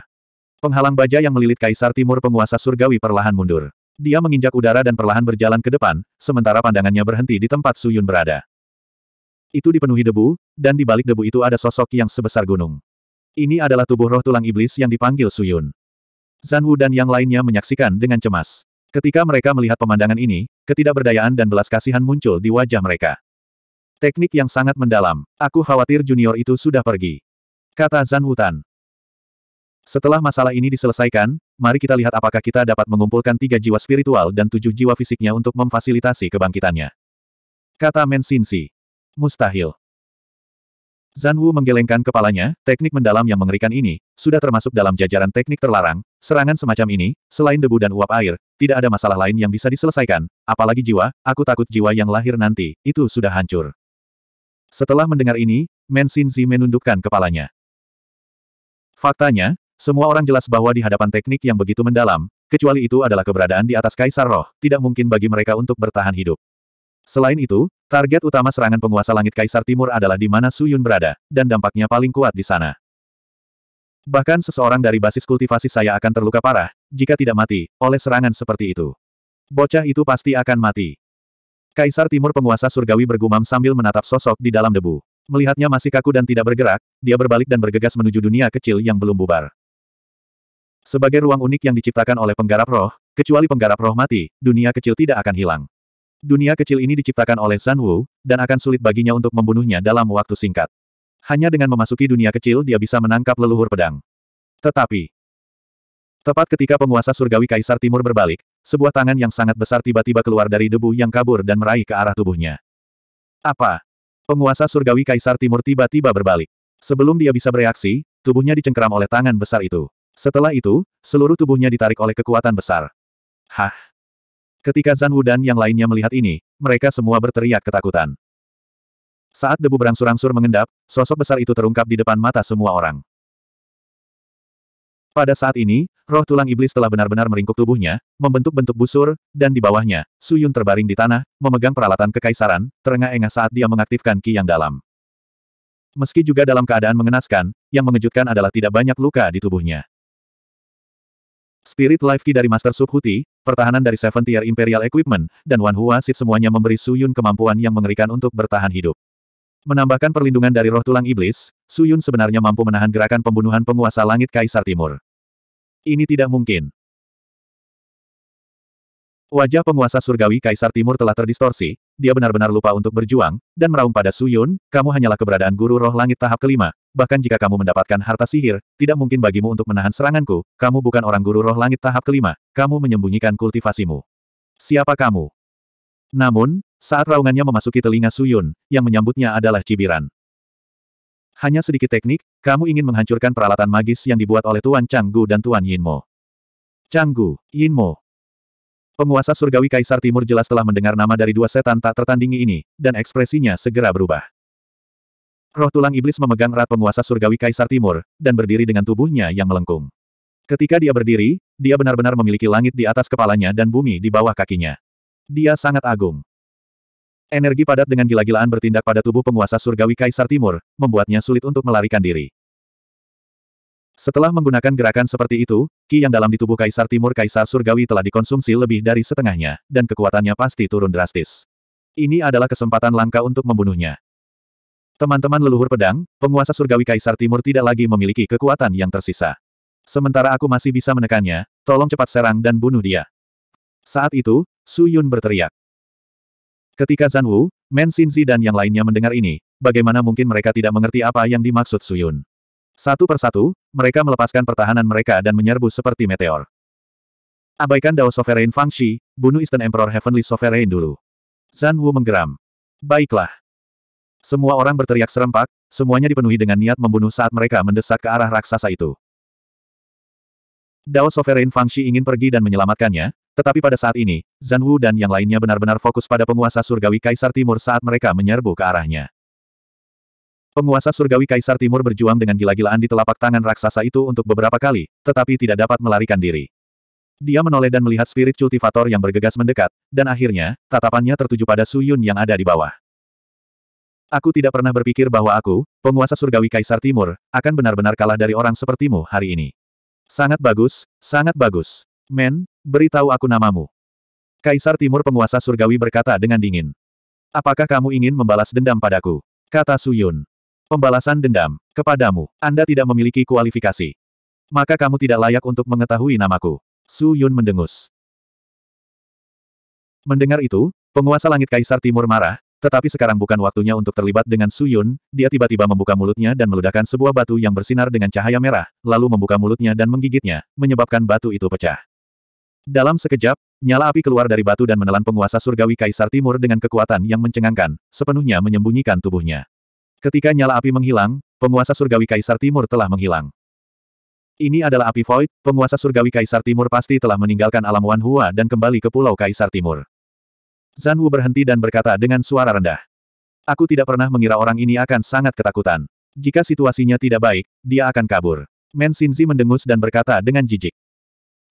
Penghalang baja yang melilit Kaisar Timur penguasa surgawi perlahan mundur. Dia menginjak udara dan perlahan berjalan ke depan, sementara pandangannya berhenti di tempat Suyun berada. Itu dipenuhi debu, dan di balik debu itu ada sosok yang sebesar gunung. Ini adalah tubuh roh tulang iblis yang dipanggil Suyun. Zanwu dan yang lainnya menyaksikan dengan cemas. Ketika mereka melihat pemandangan ini, ketidakberdayaan dan belas kasihan muncul di wajah mereka. Teknik yang sangat mendalam. Aku khawatir junior itu sudah pergi. Kata Zan Wutan. Setelah masalah ini diselesaikan, mari kita lihat apakah kita dapat mengumpulkan tiga jiwa spiritual dan tujuh jiwa fisiknya untuk memfasilitasi kebangkitannya. Kata Men Mensinsi. Mustahil. Zan Wu menggelengkan kepalanya, teknik mendalam yang mengerikan ini, sudah termasuk dalam jajaran teknik terlarang, serangan semacam ini, selain debu dan uap air, tidak ada masalah lain yang bisa diselesaikan, apalagi jiwa, aku takut jiwa yang lahir nanti, itu sudah hancur. Setelah mendengar ini, Men Xinzi menundukkan kepalanya. Faktanya, semua orang jelas bahwa di hadapan teknik yang begitu mendalam, kecuali itu adalah keberadaan di atas Kaisar Roh, tidak mungkin bagi mereka untuk bertahan hidup. Selain itu, target utama serangan penguasa langit Kaisar Timur adalah di mana Suyun berada, dan dampaknya paling kuat di sana. Bahkan seseorang dari basis kultivasi saya akan terluka parah, jika tidak mati, oleh serangan seperti itu. Bocah itu pasti akan mati. Kaisar Timur penguasa surgawi bergumam sambil menatap sosok di dalam debu. Melihatnya masih kaku dan tidak bergerak, dia berbalik dan bergegas menuju dunia kecil yang belum bubar. Sebagai ruang unik yang diciptakan oleh penggarap roh, kecuali penggarap roh mati, dunia kecil tidak akan hilang. Dunia kecil ini diciptakan oleh Sun Wu, dan akan sulit baginya untuk membunuhnya dalam waktu singkat. Hanya dengan memasuki dunia kecil dia bisa menangkap leluhur pedang. Tetapi, Tepat ketika penguasa surgawi Kaisar Timur berbalik, sebuah tangan yang sangat besar tiba-tiba keluar dari debu yang kabur dan meraih ke arah tubuhnya. Apa? Penguasa surgawi Kaisar Timur tiba-tiba berbalik. Sebelum dia bisa bereaksi, tubuhnya dicengkeram oleh tangan besar itu. Setelah itu, seluruh tubuhnya ditarik oleh kekuatan besar. Hah? Ketika Zan Wudan yang lainnya melihat ini, mereka semua berteriak ketakutan. Saat debu berangsur-angsur mengendap, sosok besar itu terungkap di depan mata semua orang. Pada saat ini, roh tulang iblis telah benar-benar meringkuk tubuhnya, membentuk bentuk busur, dan di bawahnya, Suyun terbaring di tanah, memegang peralatan kekaisaran, terengah-engah saat dia mengaktifkan ki yang dalam. Meski juga dalam keadaan mengenaskan, yang mengejutkan adalah tidak banyak luka di tubuhnya. Spirit Life Ki dari Master Subhuti, pertahanan dari Seven Tier Imperial Equipment, dan Wan Hua Sit semuanya memberi Suyun kemampuan yang mengerikan untuk bertahan hidup. Menambahkan perlindungan dari roh tulang iblis, Suyun sebenarnya mampu menahan gerakan pembunuhan penguasa langit Kaisar Timur. Ini tidak mungkin. Wajah penguasa surgawi Kaisar Timur telah terdistorsi, dia benar-benar lupa untuk berjuang, dan meraung pada Suyun, kamu hanyalah keberadaan guru roh langit tahap kelima, bahkan jika kamu mendapatkan harta sihir, tidak mungkin bagimu untuk menahan seranganku, kamu bukan orang guru roh langit tahap kelima, kamu menyembunyikan kultivasimu. Siapa kamu? Namun, saat raungannya memasuki telinga Suyun, yang menyambutnya adalah cibiran. Hanya sedikit teknik, kamu ingin menghancurkan peralatan magis yang dibuat oleh Tuan Canggu dan Tuan Yinmo. Canggu, Yinmo. Penguasa surgawi Kaisar Timur jelas telah mendengar nama dari dua setan tak tertandingi ini, dan ekspresinya segera berubah. Roh tulang iblis memegang erat penguasa surgawi Kaisar Timur, dan berdiri dengan tubuhnya yang melengkung. Ketika dia berdiri, dia benar-benar memiliki langit di atas kepalanya dan bumi di bawah kakinya. Dia sangat agung. Energi padat dengan gila-gilaan bertindak pada tubuh penguasa surgawi Kaisar Timur, membuatnya sulit untuk melarikan diri. Setelah menggunakan gerakan seperti itu, Ki yang dalam di tubuh Kaisar Timur Kaisar Surgawi telah dikonsumsi lebih dari setengahnya, dan kekuatannya pasti turun drastis. Ini adalah kesempatan langka untuk membunuhnya. Teman-teman leluhur pedang, penguasa Surgawi Kaisar Timur tidak lagi memiliki kekuatan yang tersisa. Sementara aku masih bisa menekannya, tolong cepat serang dan bunuh dia. Saat itu, Su Yun berteriak. Ketika Zan Wu, Men Zi dan yang lainnya mendengar ini, bagaimana mungkin mereka tidak mengerti apa yang dimaksud Suyun. Satu persatu, mereka melepaskan pertahanan mereka dan menyerbu seperti meteor. Abaikan Dao Sovereign Fang Shi, bunuh Eastern Emperor Heavenly Sovereign dulu. Zan Wu menggeram. Baiklah. Semua orang berteriak serempak, semuanya dipenuhi dengan niat membunuh saat mereka mendesak ke arah raksasa itu. Dao Sovereign Fang Shi ingin pergi dan menyelamatkannya, tetapi pada saat ini, Zhan Wu dan yang lainnya benar-benar fokus pada penguasa surgawi Kaisar Timur saat mereka menyerbu ke arahnya. Penguasa surgawi Kaisar Timur berjuang dengan gila-gilaan di telapak tangan raksasa itu untuk beberapa kali, tetapi tidak dapat melarikan diri. Dia menoleh dan melihat spirit kultivator yang bergegas mendekat, dan akhirnya, tatapannya tertuju pada Su Yun yang ada di bawah. Aku tidak pernah berpikir bahwa aku, penguasa surgawi Kaisar Timur, akan benar-benar kalah dari orang sepertimu hari ini. Sangat bagus, sangat bagus. Men, beritahu aku namamu. Kaisar Timur penguasa surgawi berkata dengan dingin. Apakah kamu ingin membalas dendam padaku? Kata Suyun. Pembalasan dendam, kepadamu, Anda tidak memiliki kualifikasi. Maka kamu tidak layak untuk mengetahui namaku. Suyun mendengus. Mendengar itu, penguasa langit Kaisar Timur marah, tetapi sekarang bukan waktunya untuk terlibat dengan Suyun, dia tiba-tiba membuka mulutnya dan meludahkan sebuah batu yang bersinar dengan cahaya merah, lalu membuka mulutnya dan menggigitnya, menyebabkan batu itu pecah. Dalam sekejap, nyala api keluar dari batu dan menelan penguasa surgawi Kaisar Timur dengan kekuatan yang mencengangkan, sepenuhnya menyembunyikan tubuhnya. Ketika nyala api menghilang, penguasa surgawi Kaisar Timur telah menghilang. Ini adalah api void, penguasa surgawi Kaisar Timur pasti telah meninggalkan alam Wan Hua dan kembali ke pulau Kaisar Timur. Zan Wu berhenti dan berkata dengan suara rendah. Aku tidak pernah mengira orang ini akan sangat ketakutan. Jika situasinya tidak baik, dia akan kabur. Men Sinzi mendengus dan berkata dengan jijik.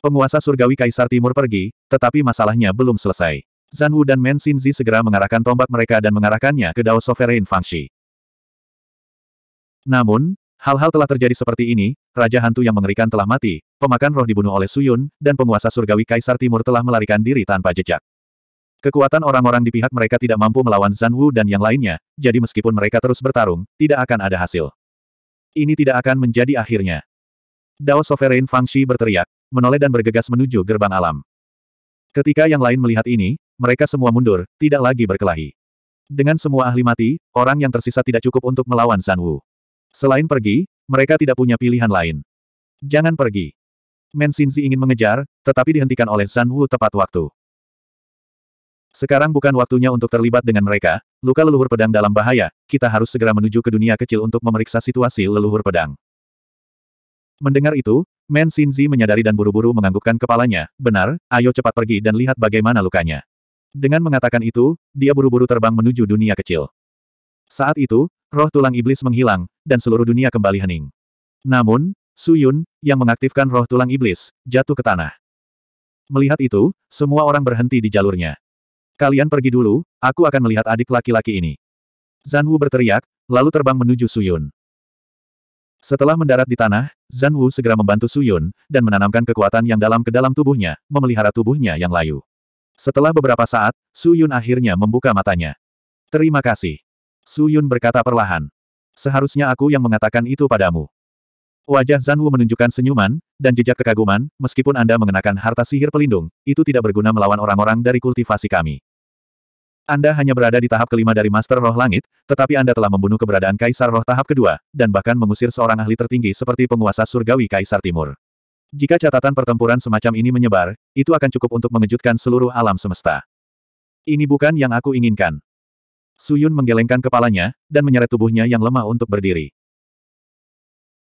Penguasa surgawi Kaisar Timur pergi, tetapi masalahnya belum selesai. Zan Wu dan Men Xinzi segera mengarahkan tombak mereka dan mengarahkannya ke Dao Sovereign Fangxi. Namun, hal-hal telah terjadi seperti ini, Raja Hantu yang mengerikan telah mati, pemakan roh dibunuh oleh Suyun, dan penguasa surgawi Kaisar Timur telah melarikan diri tanpa jejak. Kekuatan orang-orang di pihak mereka tidak mampu melawan Zan Wu dan yang lainnya, jadi meskipun mereka terus bertarung, tidak akan ada hasil. Ini tidak akan menjadi akhirnya. Dao Sovereign Fangxi berteriak, menoleh dan bergegas menuju gerbang alam. Ketika yang lain melihat ini, mereka semua mundur, tidak lagi berkelahi. Dengan semua ahli mati, orang yang tersisa tidak cukup untuk melawan Zan Wu. Selain pergi, mereka tidak punya pilihan lain. Jangan pergi. Men Xinzi ingin mengejar, tetapi dihentikan oleh Zan Wu tepat waktu. Sekarang bukan waktunya untuk terlibat dengan mereka, luka leluhur pedang dalam bahaya, kita harus segera menuju ke dunia kecil untuk memeriksa situasi leluhur pedang. Mendengar itu, Men Xinzi menyadari dan buru-buru menganggukkan kepalanya, benar, ayo cepat pergi dan lihat bagaimana lukanya. Dengan mengatakan itu, dia buru-buru terbang menuju dunia kecil. Saat itu, roh tulang iblis menghilang, dan seluruh dunia kembali hening. Namun, Su Yun, yang mengaktifkan roh tulang iblis, jatuh ke tanah. Melihat itu, semua orang berhenti di jalurnya. Kalian pergi dulu, aku akan melihat adik laki-laki ini. Zan Wu berteriak, lalu terbang menuju Su Yun. Setelah mendarat di tanah, Zan Wu segera membantu Su Yun dan menanamkan kekuatan yang dalam ke dalam tubuhnya, memelihara tubuhnya yang layu. Setelah beberapa saat, Su Yun akhirnya membuka matanya. Terima kasih. Su Yun berkata perlahan. Seharusnya aku yang mengatakan itu padamu. Wajah Zan Wu menunjukkan senyuman, dan jejak kekaguman, meskipun Anda mengenakan harta sihir pelindung, itu tidak berguna melawan orang-orang dari kultivasi kami. Anda hanya berada di tahap kelima dari Master Roh Langit, tetapi Anda telah membunuh keberadaan Kaisar Roh tahap kedua, dan bahkan mengusir seorang ahli tertinggi seperti penguasa surgawi Kaisar Timur. Jika catatan pertempuran semacam ini menyebar, itu akan cukup untuk mengejutkan seluruh alam semesta. Ini bukan yang aku inginkan. Suyun menggelengkan kepalanya, dan menyeret tubuhnya yang lemah untuk berdiri.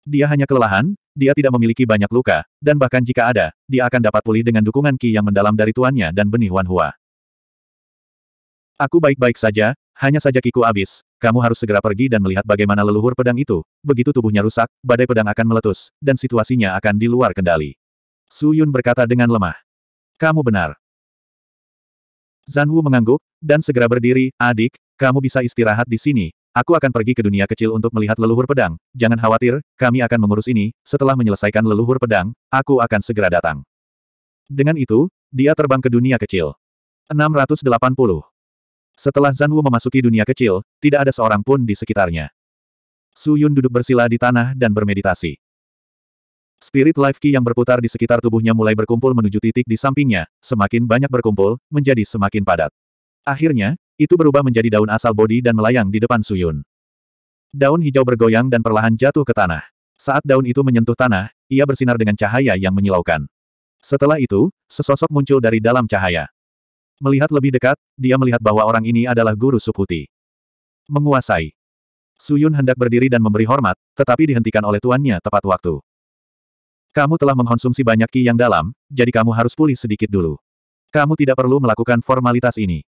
Dia hanya kelelahan, dia tidak memiliki banyak luka, dan bahkan jika ada, dia akan dapat pulih dengan dukungan Ki yang mendalam dari tuannya dan benih Wan Hua. Aku baik-baik saja, hanya saja kiku abis. Kamu harus segera pergi dan melihat bagaimana leluhur pedang itu. Begitu tubuhnya rusak, badai pedang akan meletus, dan situasinya akan di luar kendali. Su Yun berkata dengan lemah. Kamu benar. Zan Wu mengangguk, dan segera berdiri, adik, kamu bisa istirahat di sini. Aku akan pergi ke dunia kecil untuk melihat leluhur pedang. Jangan khawatir, kami akan mengurus ini. Setelah menyelesaikan leluhur pedang, aku akan segera datang. Dengan itu, dia terbang ke dunia kecil. 680 setelah Zanwu memasuki dunia kecil, tidak ada seorang pun di sekitarnya. Su Yun duduk bersila di tanah dan bermeditasi. Spirit Life Ki yang berputar di sekitar tubuhnya mulai berkumpul menuju titik di sampingnya, semakin banyak berkumpul, menjadi semakin padat. Akhirnya, itu berubah menjadi daun asal bodi dan melayang di depan Su Yun. Daun hijau bergoyang dan perlahan jatuh ke tanah. Saat daun itu menyentuh tanah, ia bersinar dengan cahaya yang menyilaukan. Setelah itu, sesosok muncul dari dalam cahaya. Melihat lebih dekat, dia melihat bahwa orang ini adalah guru Sukuti. Menguasai. Suyun hendak berdiri dan memberi hormat, tetapi dihentikan oleh tuannya tepat waktu. Kamu telah mengkonsumsi banyak ki yang dalam, jadi kamu harus pulih sedikit dulu. Kamu tidak perlu melakukan formalitas ini.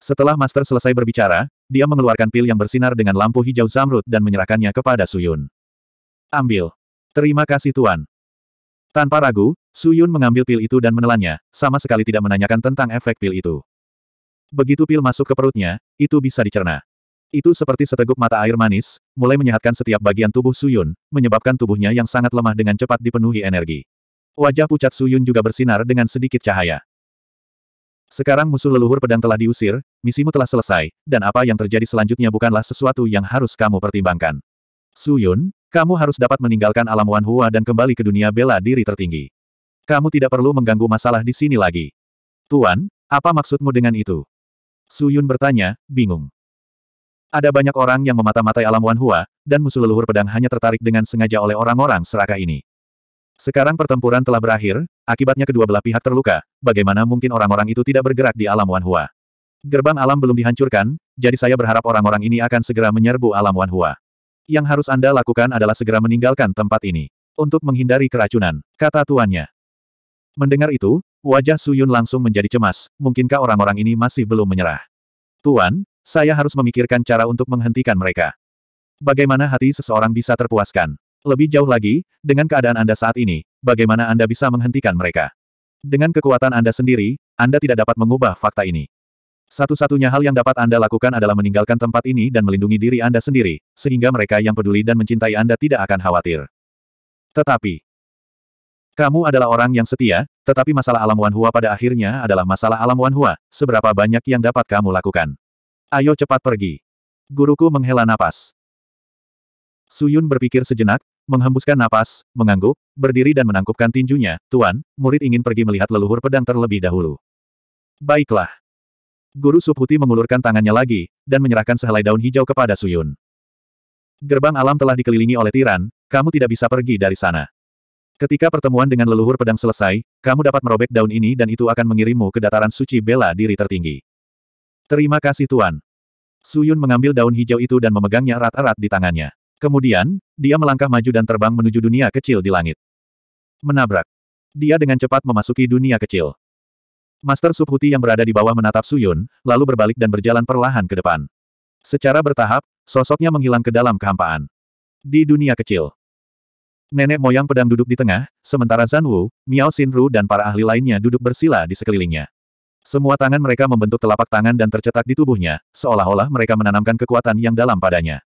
Setelah Master selesai berbicara, dia mengeluarkan pil yang bersinar dengan lampu hijau zamrud dan menyerahkannya kepada Suyun. Ambil. Terima kasih Tuan. Tanpa ragu, Su Yun mengambil pil itu dan menelannya, sama sekali tidak menanyakan tentang efek pil itu. Begitu pil masuk ke perutnya, itu bisa dicerna. Itu seperti seteguk mata air manis, mulai menyehatkan setiap bagian tubuh Su Yun, menyebabkan tubuhnya yang sangat lemah dengan cepat dipenuhi energi. Wajah pucat Su Yun juga bersinar dengan sedikit cahaya. Sekarang musuh leluhur pedang telah diusir, misimu telah selesai, dan apa yang terjadi selanjutnya bukanlah sesuatu yang harus kamu pertimbangkan. Su Yun, kamu harus dapat meninggalkan alam Wan Hua dan kembali ke dunia bela diri tertinggi. Kamu tidak perlu mengganggu masalah di sini lagi. Tuan, apa maksudmu dengan itu? Su Yun bertanya, bingung. Ada banyak orang yang memata-matai alam Wanhua, dan musuh leluhur pedang hanya tertarik dengan sengaja oleh orang-orang serakah ini. Sekarang pertempuran telah berakhir, akibatnya kedua belah pihak terluka, bagaimana mungkin orang-orang itu tidak bergerak di alam Wanhua? Gerbang alam belum dihancurkan, jadi saya berharap orang-orang ini akan segera menyerbu alam Wanhua. Yang harus Anda lakukan adalah segera meninggalkan tempat ini. Untuk menghindari keracunan, kata tuannya. Mendengar itu, wajah Suyun langsung menjadi cemas, mungkinkah orang-orang ini masih belum menyerah? Tuan, saya harus memikirkan cara untuk menghentikan mereka. Bagaimana hati seseorang bisa terpuaskan? Lebih jauh lagi, dengan keadaan Anda saat ini, bagaimana Anda bisa menghentikan mereka? Dengan kekuatan Anda sendiri, Anda tidak dapat mengubah fakta ini. Satu-satunya hal yang dapat Anda lakukan adalah meninggalkan tempat ini dan melindungi diri Anda sendiri, sehingga mereka yang peduli dan mencintai Anda tidak akan khawatir. Tetapi, kamu adalah orang yang setia, tetapi masalah alam Wanhua pada akhirnya adalah masalah alam Wanhua, seberapa banyak yang dapat kamu lakukan. Ayo cepat pergi. Guruku menghela napas. Suyun berpikir sejenak, menghembuskan napas, mengangguk, berdiri dan menangkupkan tinjunya, Tuan, murid ingin pergi melihat leluhur pedang terlebih dahulu. Baiklah. Guru Subhuti mengulurkan tangannya lagi, dan menyerahkan sehelai daun hijau kepada Suyun. Gerbang alam telah dikelilingi oleh tiran, kamu tidak bisa pergi dari sana. Ketika pertemuan dengan leluhur pedang selesai, kamu dapat merobek daun ini dan itu akan mengirimmu ke dataran suci bela diri tertinggi. Terima kasih Tuan. Suyun mengambil daun hijau itu dan memegangnya erat-erat di tangannya. Kemudian, dia melangkah maju dan terbang menuju dunia kecil di langit. Menabrak. Dia dengan cepat memasuki dunia kecil. Master Subhuti yang berada di bawah menatap Suyun, lalu berbalik dan berjalan perlahan ke depan. Secara bertahap, sosoknya menghilang ke dalam kehampaan. Di dunia kecil, Nenek moyang pedang duduk di tengah, sementara Zan Wu, Miao Xinru dan para ahli lainnya duduk bersila di sekelilingnya. Semua tangan mereka membentuk telapak tangan dan tercetak di tubuhnya, seolah-olah mereka menanamkan kekuatan yang dalam padanya.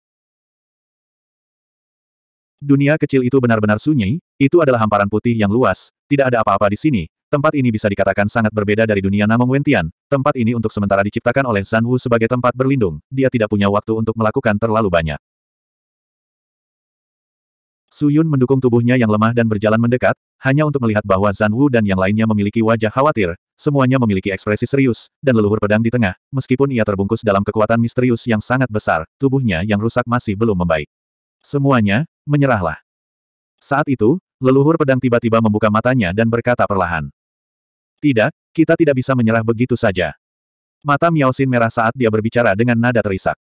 Dunia kecil itu benar-benar sunyi, itu adalah hamparan putih yang luas, tidak ada apa-apa di sini, tempat ini bisa dikatakan sangat berbeda dari dunia Namong Wentian, tempat ini untuk sementara diciptakan oleh Zan Wu sebagai tempat berlindung, dia tidak punya waktu untuk melakukan terlalu banyak. Su Yun mendukung tubuhnya yang lemah dan berjalan mendekat, hanya untuk melihat bahwa Zan Wu dan yang lainnya memiliki wajah khawatir, semuanya memiliki ekspresi serius, dan leluhur pedang di tengah, meskipun ia terbungkus dalam kekuatan misterius yang sangat besar, tubuhnya yang rusak masih belum membaik. Semuanya, menyerahlah. Saat itu, leluhur pedang tiba-tiba membuka matanya dan berkata perlahan. Tidak, kita tidak bisa menyerah begitu saja. Mata Miaosin merah saat dia berbicara dengan nada terisak.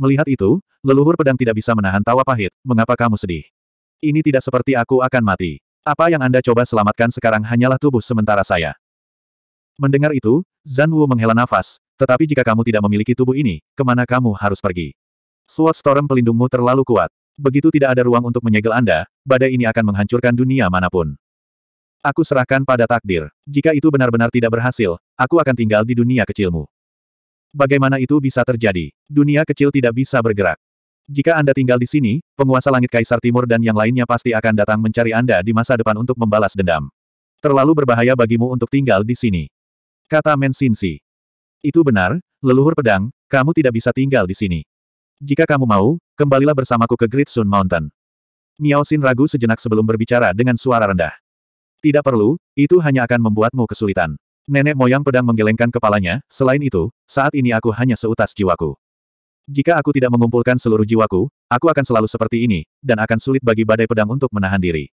Melihat itu, leluhur pedang tidak bisa menahan tawa pahit, mengapa kamu sedih? Ini tidak seperti aku akan mati. Apa yang Anda coba selamatkan sekarang hanyalah tubuh sementara saya. Mendengar itu, Zan Wu menghela nafas, tetapi jika kamu tidak memiliki tubuh ini, kemana kamu harus pergi? Sword Storm pelindungmu terlalu kuat. Begitu tidak ada ruang untuk menyegel Anda, badai ini akan menghancurkan dunia manapun. Aku serahkan pada takdir. Jika itu benar-benar tidak berhasil, aku akan tinggal di dunia kecilmu. Bagaimana itu bisa terjadi? Dunia kecil tidak bisa bergerak. Jika Anda tinggal di sini, penguasa langit Kaisar Timur dan yang lainnya pasti akan datang mencari Anda di masa depan untuk membalas dendam. Terlalu berbahaya bagimu untuk tinggal di sini. Kata Men Mensinsi. Itu benar, leluhur pedang, kamu tidak bisa tinggal di sini. Jika kamu mau, kembalilah bersamaku ke Great Sun Mountain. Miao Xin ragu sejenak sebelum berbicara dengan suara rendah. Tidak perlu, itu hanya akan membuatmu kesulitan. Nenek moyang pedang menggelengkan kepalanya, selain itu, saat ini aku hanya seutas jiwaku. Jika aku tidak mengumpulkan seluruh jiwaku, aku akan selalu seperti ini, dan akan sulit bagi badai pedang untuk menahan diri.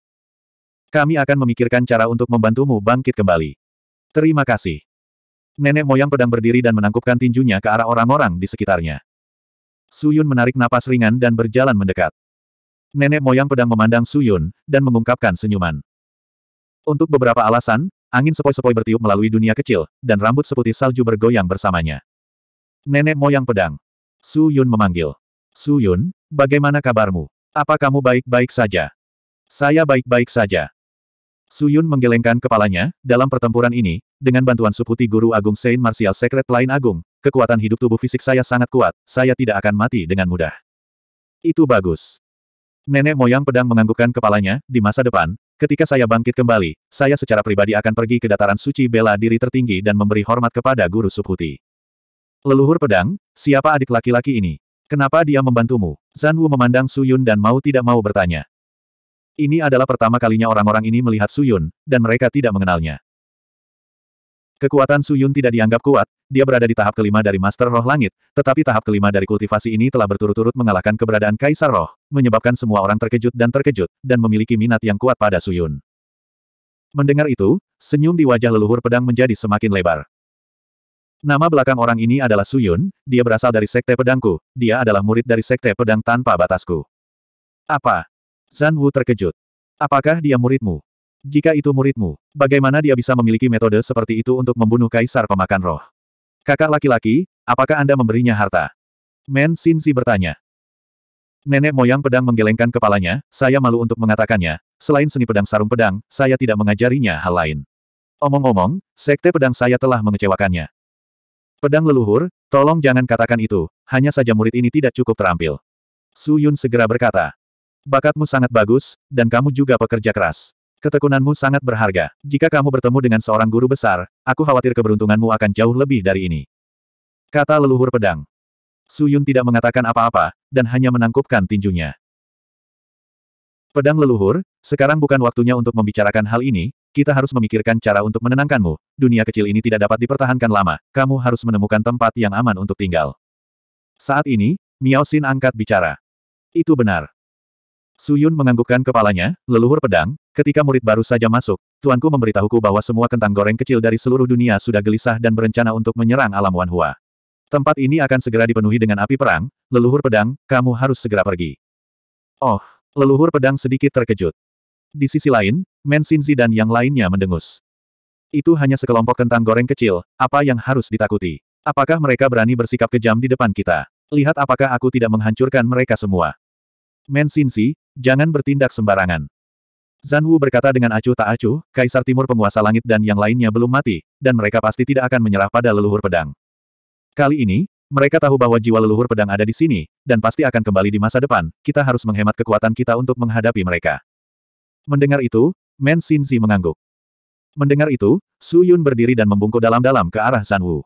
Kami akan memikirkan cara untuk membantumu bangkit kembali. Terima kasih. Nenek moyang pedang berdiri dan menangkupkan tinjunya ke arah orang-orang di sekitarnya. Suyun menarik napas ringan dan berjalan mendekat. Nenek moyang pedang memandang Suyun, dan mengungkapkan senyuman. Untuk beberapa alasan, Angin sepoi-sepoi bertiup melalui dunia kecil, dan rambut seputih salju bergoyang bersamanya. Nenek moyang pedang. Su Yun memanggil. Su Yun, bagaimana kabarmu? Apa kamu baik-baik saja? Saya baik-baik saja. Su Yun menggelengkan kepalanya, dalam pertempuran ini, dengan bantuan seputih Guru Agung Saint Martial Secret lain Agung, kekuatan hidup tubuh fisik saya sangat kuat, saya tidak akan mati dengan mudah. Itu bagus. Nenek moyang pedang menganggukkan kepalanya, di masa depan, Ketika saya bangkit kembali, saya secara pribadi akan pergi ke dataran suci bela diri tertinggi dan memberi hormat kepada guru Subhuti. Leluhur pedang, siapa adik laki-laki ini? Kenapa dia membantumu? Zan Wu memandang Yun dan mau tidak mau bertanya. Ini adalah pertama kalinya orang-orang ini melihat Su Yun dan mereka tidak mengenalnya. Kekuatan Suyun tidak dianggap kuat, dia berada di tahap kelima dari Master Roh Langit, tetapi tahap kelima dari kultivasi ini telah berturut-turut mengalahkan keberadaan Kaisar Roh, menyebabkan semua orang terkejut dan terkejut, dan memiliki minat yang kuat pada Suyun. Mendengar itu, senyum di wajah leluhur pedang menjadi semakin lebar. Nama belakang orang ini adalah Suyun, dia berasal dari Sekte Pedangku, dia adalah murid dari Sekte Pedang Tanpa Batasku. Apa? Zan Wu terkejut. Apakah dia muridmu? Jika itu muridmu, bagaimana dia bisa memiliki metode seperti itu untuk membunuh kaisar pemakan roh? Kakak laki-laki, apakah Anda memberinya harta? Men Sinsi bertanya. Nenek moyang pedang menggelengkan kepalanya, saya malu untuk mengatakannya, selain seni pedang sarung pedang, saya tidak mengajarinya hal lain. Omong-omong, sekte pedang saya telah mengecewakannya. Pedang leluhur, tolong jangan katakan itu, hanya saja murid ini tidak cukup terampil. Su Yun segera berkata, Bakatmu sangat bagus, dan kamu juga pekerja keras. Ketekunanmu sangat berharga. Jika kamu bertemu dengan seorang guru besar, aku khawatir keberuntunganmu akan jauh lebih dari ini. Kata leluhur pedang. Su Yun tidak mengatakan apa-apa, dan hanya menangkupkan tinjunya. Pedang leluhur, sekarang bukan waktunya untuk membicarakan hal ini, kita harus memikirkan cara untuk menenangkanmu, dunia kecil ini tidak dapat dipertahankan lama, kamu harus menemukan tempat yang aman untuk tinggal. Saat ini, Miao Xin angkat bicara. Itu benar. Suyun menganggukkan kepalanya, leluhur pedang, ketika murid baru saja masuk, tuanku memberitahuku bahwa semua kentang goreng kecil dari seluruh dunia sudah gelisah dan berencana untuk menyerang alam Wanhua. Tempat ini akan segera dipenuhi dengan api perang, leluhur pedang, kamu harus segera pergi. Oh, leluhur pedang sedikit terkejut. Di sisi lain, Men Xinzi dan yang lainnya mendengus. Itu hanya sekelompok kentang goreng kecil, apa yang harus ditakuti? Apakah mereka berani bersikap kejam di depan kita? Lihat apakah aku tidak menghancurkan mereka semua. Men Xinzi, Jangan bertindak sembarangan. Zan Wu berkata dengan acuh tak acuh, Kaisar Timur penguasa langit dan yang lainnya belum mati, dan mereka pasti tidak akan menyerah pada leluhur pedang. Kali ini, mereka tahu bahwa jiwa leluhur pedang ada di sini, dan pasti akan kembali di masa depan, kita harus menghemat kekuatan kita untuk menghadapi mereka. Mendengar itu, Men Xinzi mengangguk. Mendengar itu, Su Yun berdiri dan membungkuk dalam-dalam ke arah Zan Wu.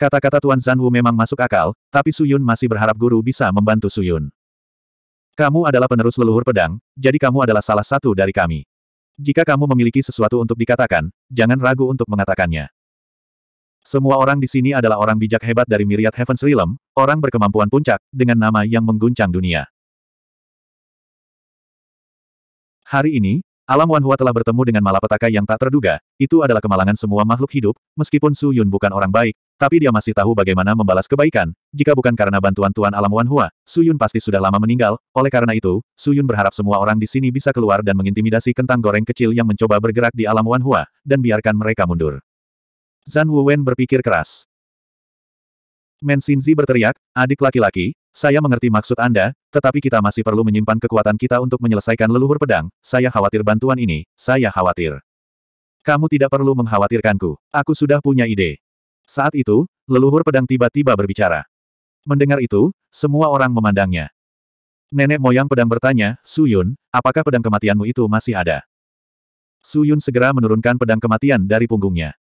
Kata-kata Tuan Zan Wu memang masuk akal, tapi Su Yun masih berharap guru bisa membantu Su Yun. Kamu adalah penerus leluhur pedang, jadi kamu adalah salah satu dari kami. Jika kamu memiliki sesuatu untuk dikatakan, jangan ragu untuk mengatakannya. Semua orang di sini adalah orang bijak hebat dari Myriad Heaven's Realm, orang berkemampuan puncak, dengan nama yang mengguncang dunia. Hari ini, Alam Wanhua telah bertemu dengan malapetaka yang tak terduga, itu adalah kemalangan semua makhluk hidup, meskipun Su Yun bukan orang baik, tapi dia masih tahu bagaimana membalas kebaikan, jika bukan karena bantuan Tuan Alam Wan Hua, Suyun pasti sudah lama meninggal, oleh karena itu, Suyun berharap semua orang di sini bisa keluar dan mengintimidasi kentang goreng kecil yang mencoba bergerak di alam Wan Hua, dan biarkan mereka mundur. Zan Wuwen berpikir keras. Men Xinzi berteriak, adik laki-laki, saya mengerti maksud Anda, tetapi kita masih perlu menyimpan kekuatan kita untuk menyelesaikan leluhur pedang, saya khawatir bantuan ini, saya khawatir. Kamu tidak perlu mengkhawatirkanku. Aku sudah punya ide. Saat itu, leluhur pedang tiba-tiba berbicara. Mendengar itu, semua orang memandangnya. Nenek moyang pedang bertanya, Suyun, apakah pedang kematianmu itu masih ada? Suyun segera menurunkan pedang kematian dari punggungnya.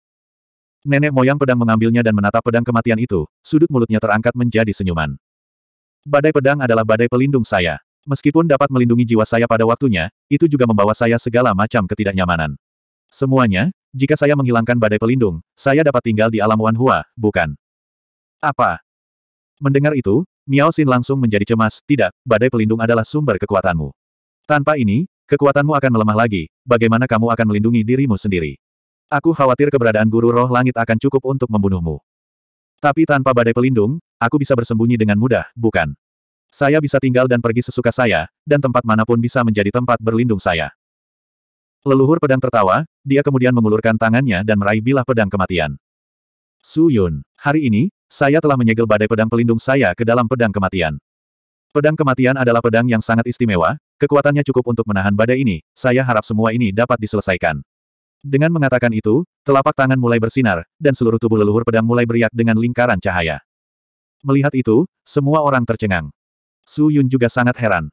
Nenek moyang pedang mengambilnya dan menatap pedang kematian itu, sudut mulutnya terangkat menjadi senyuman. Badai pedang adalah badai pelindung saya. Meskipun dapat melindungi jiwa saya pada waktunya, itu juga membawa saya segala macam ketidaknyamanan. Semuanya, jika saya menghilangkan badai pelindung, saya dapat tinggal di alam Wanhua, bukan? Apa? Mendengar itu, Miao Xin langsung menjadi cemas, tidak, badai pelindung adalah sumber kekuatanmu. Tanpa ini, kekuatanmu akan melemah lagi, bagaimana kamu akan melindungi dirimu sendiri? Aku khawatir keberadaan guru roh langit akan cukup untuk membunuhmu. Tapi tanpa badai pelindung, aku bisa bersembunyi dengan mudah, bukan? Saya bisa tinggal dan pergi sesuka saya, dan tempat manapun bisa menjadi tempat berlindung saya. Leluhur pedang tertawa, dia kemudian mengulurkan tangannya dan meraih bilah pedang kematian. Su Yun, hari ini, saya telah menyegel badai pedang pelindung saya ke dalam pedang kematian. Pedang kematian adalah pedang yang sangat istimewa, kekuatannya cukup untuk menahan badai ini, saya harap semua ini dapat diselesaikan. Dengan mengatakan itu, telapak tangan mulai bersinar, dan seluruh tubuh leluhur pedang mulai beriak dengan lingkaran cahaya. Melihat itu, semua orang tercengang. Su Yun juga sangat heran.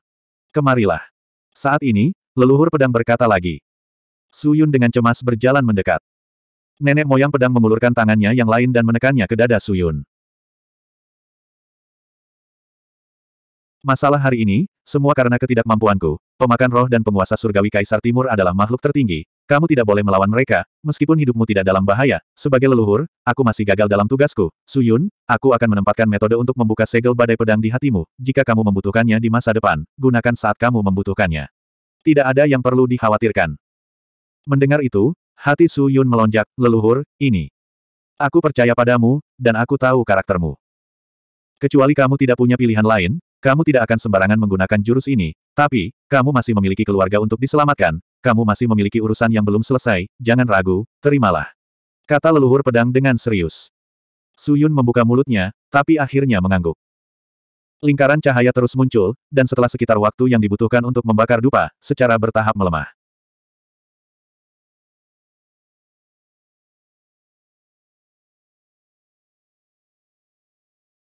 Kemarilah. Saat ini, leluhur pedang berkata lagi, Suyun dengan cemas berjalan mendekat. Nenek moyang pedang mengulurkan tangannya yang lain dan menekannya ke dada Suyun. Masalah hari ini, semua karena ketidakmampuanku. Pemakan roh dan penguasa surgawi Kaisar Timur adalah makhluk tertinggi. Kamu tidak boleh melawan mereka, meskipun hidupmu tidak dalam bahaya. Sebagai leluhur, aku masih gagal dalam tugasku. Suyun, aku akan menempatkan metode untuk membuka segel badai pedang di hatimu. Jika kamu membutuhkannya di masa depan, gunakan saat kamu membutuhkannya. Tidak ada yang perlu dikhawatirkan. Mendengar itu, hati Su Yun melonjak, leluhur, ini. Aku percaya padamu, dan aku tahu karaktermu. Kecuali kamu tidak punya pilihan lain, kamu tidak akan sembarangan menggunakan jurus ini, tapi, kamu masih memiliki keluarga untuk diselamatkan, kamu masih memiliki urusan yang belum selesai, jangan ragu, terimalah. Kata leluhur pedang dengan serius. Su Yun membuka mulutnya, tapi akhirnya mengangguk. Lingkaran cahaya terus muncul, dan setelah sekitar waktu yang dibutuhkan untuk membakar dupa, secara bertahap melemah.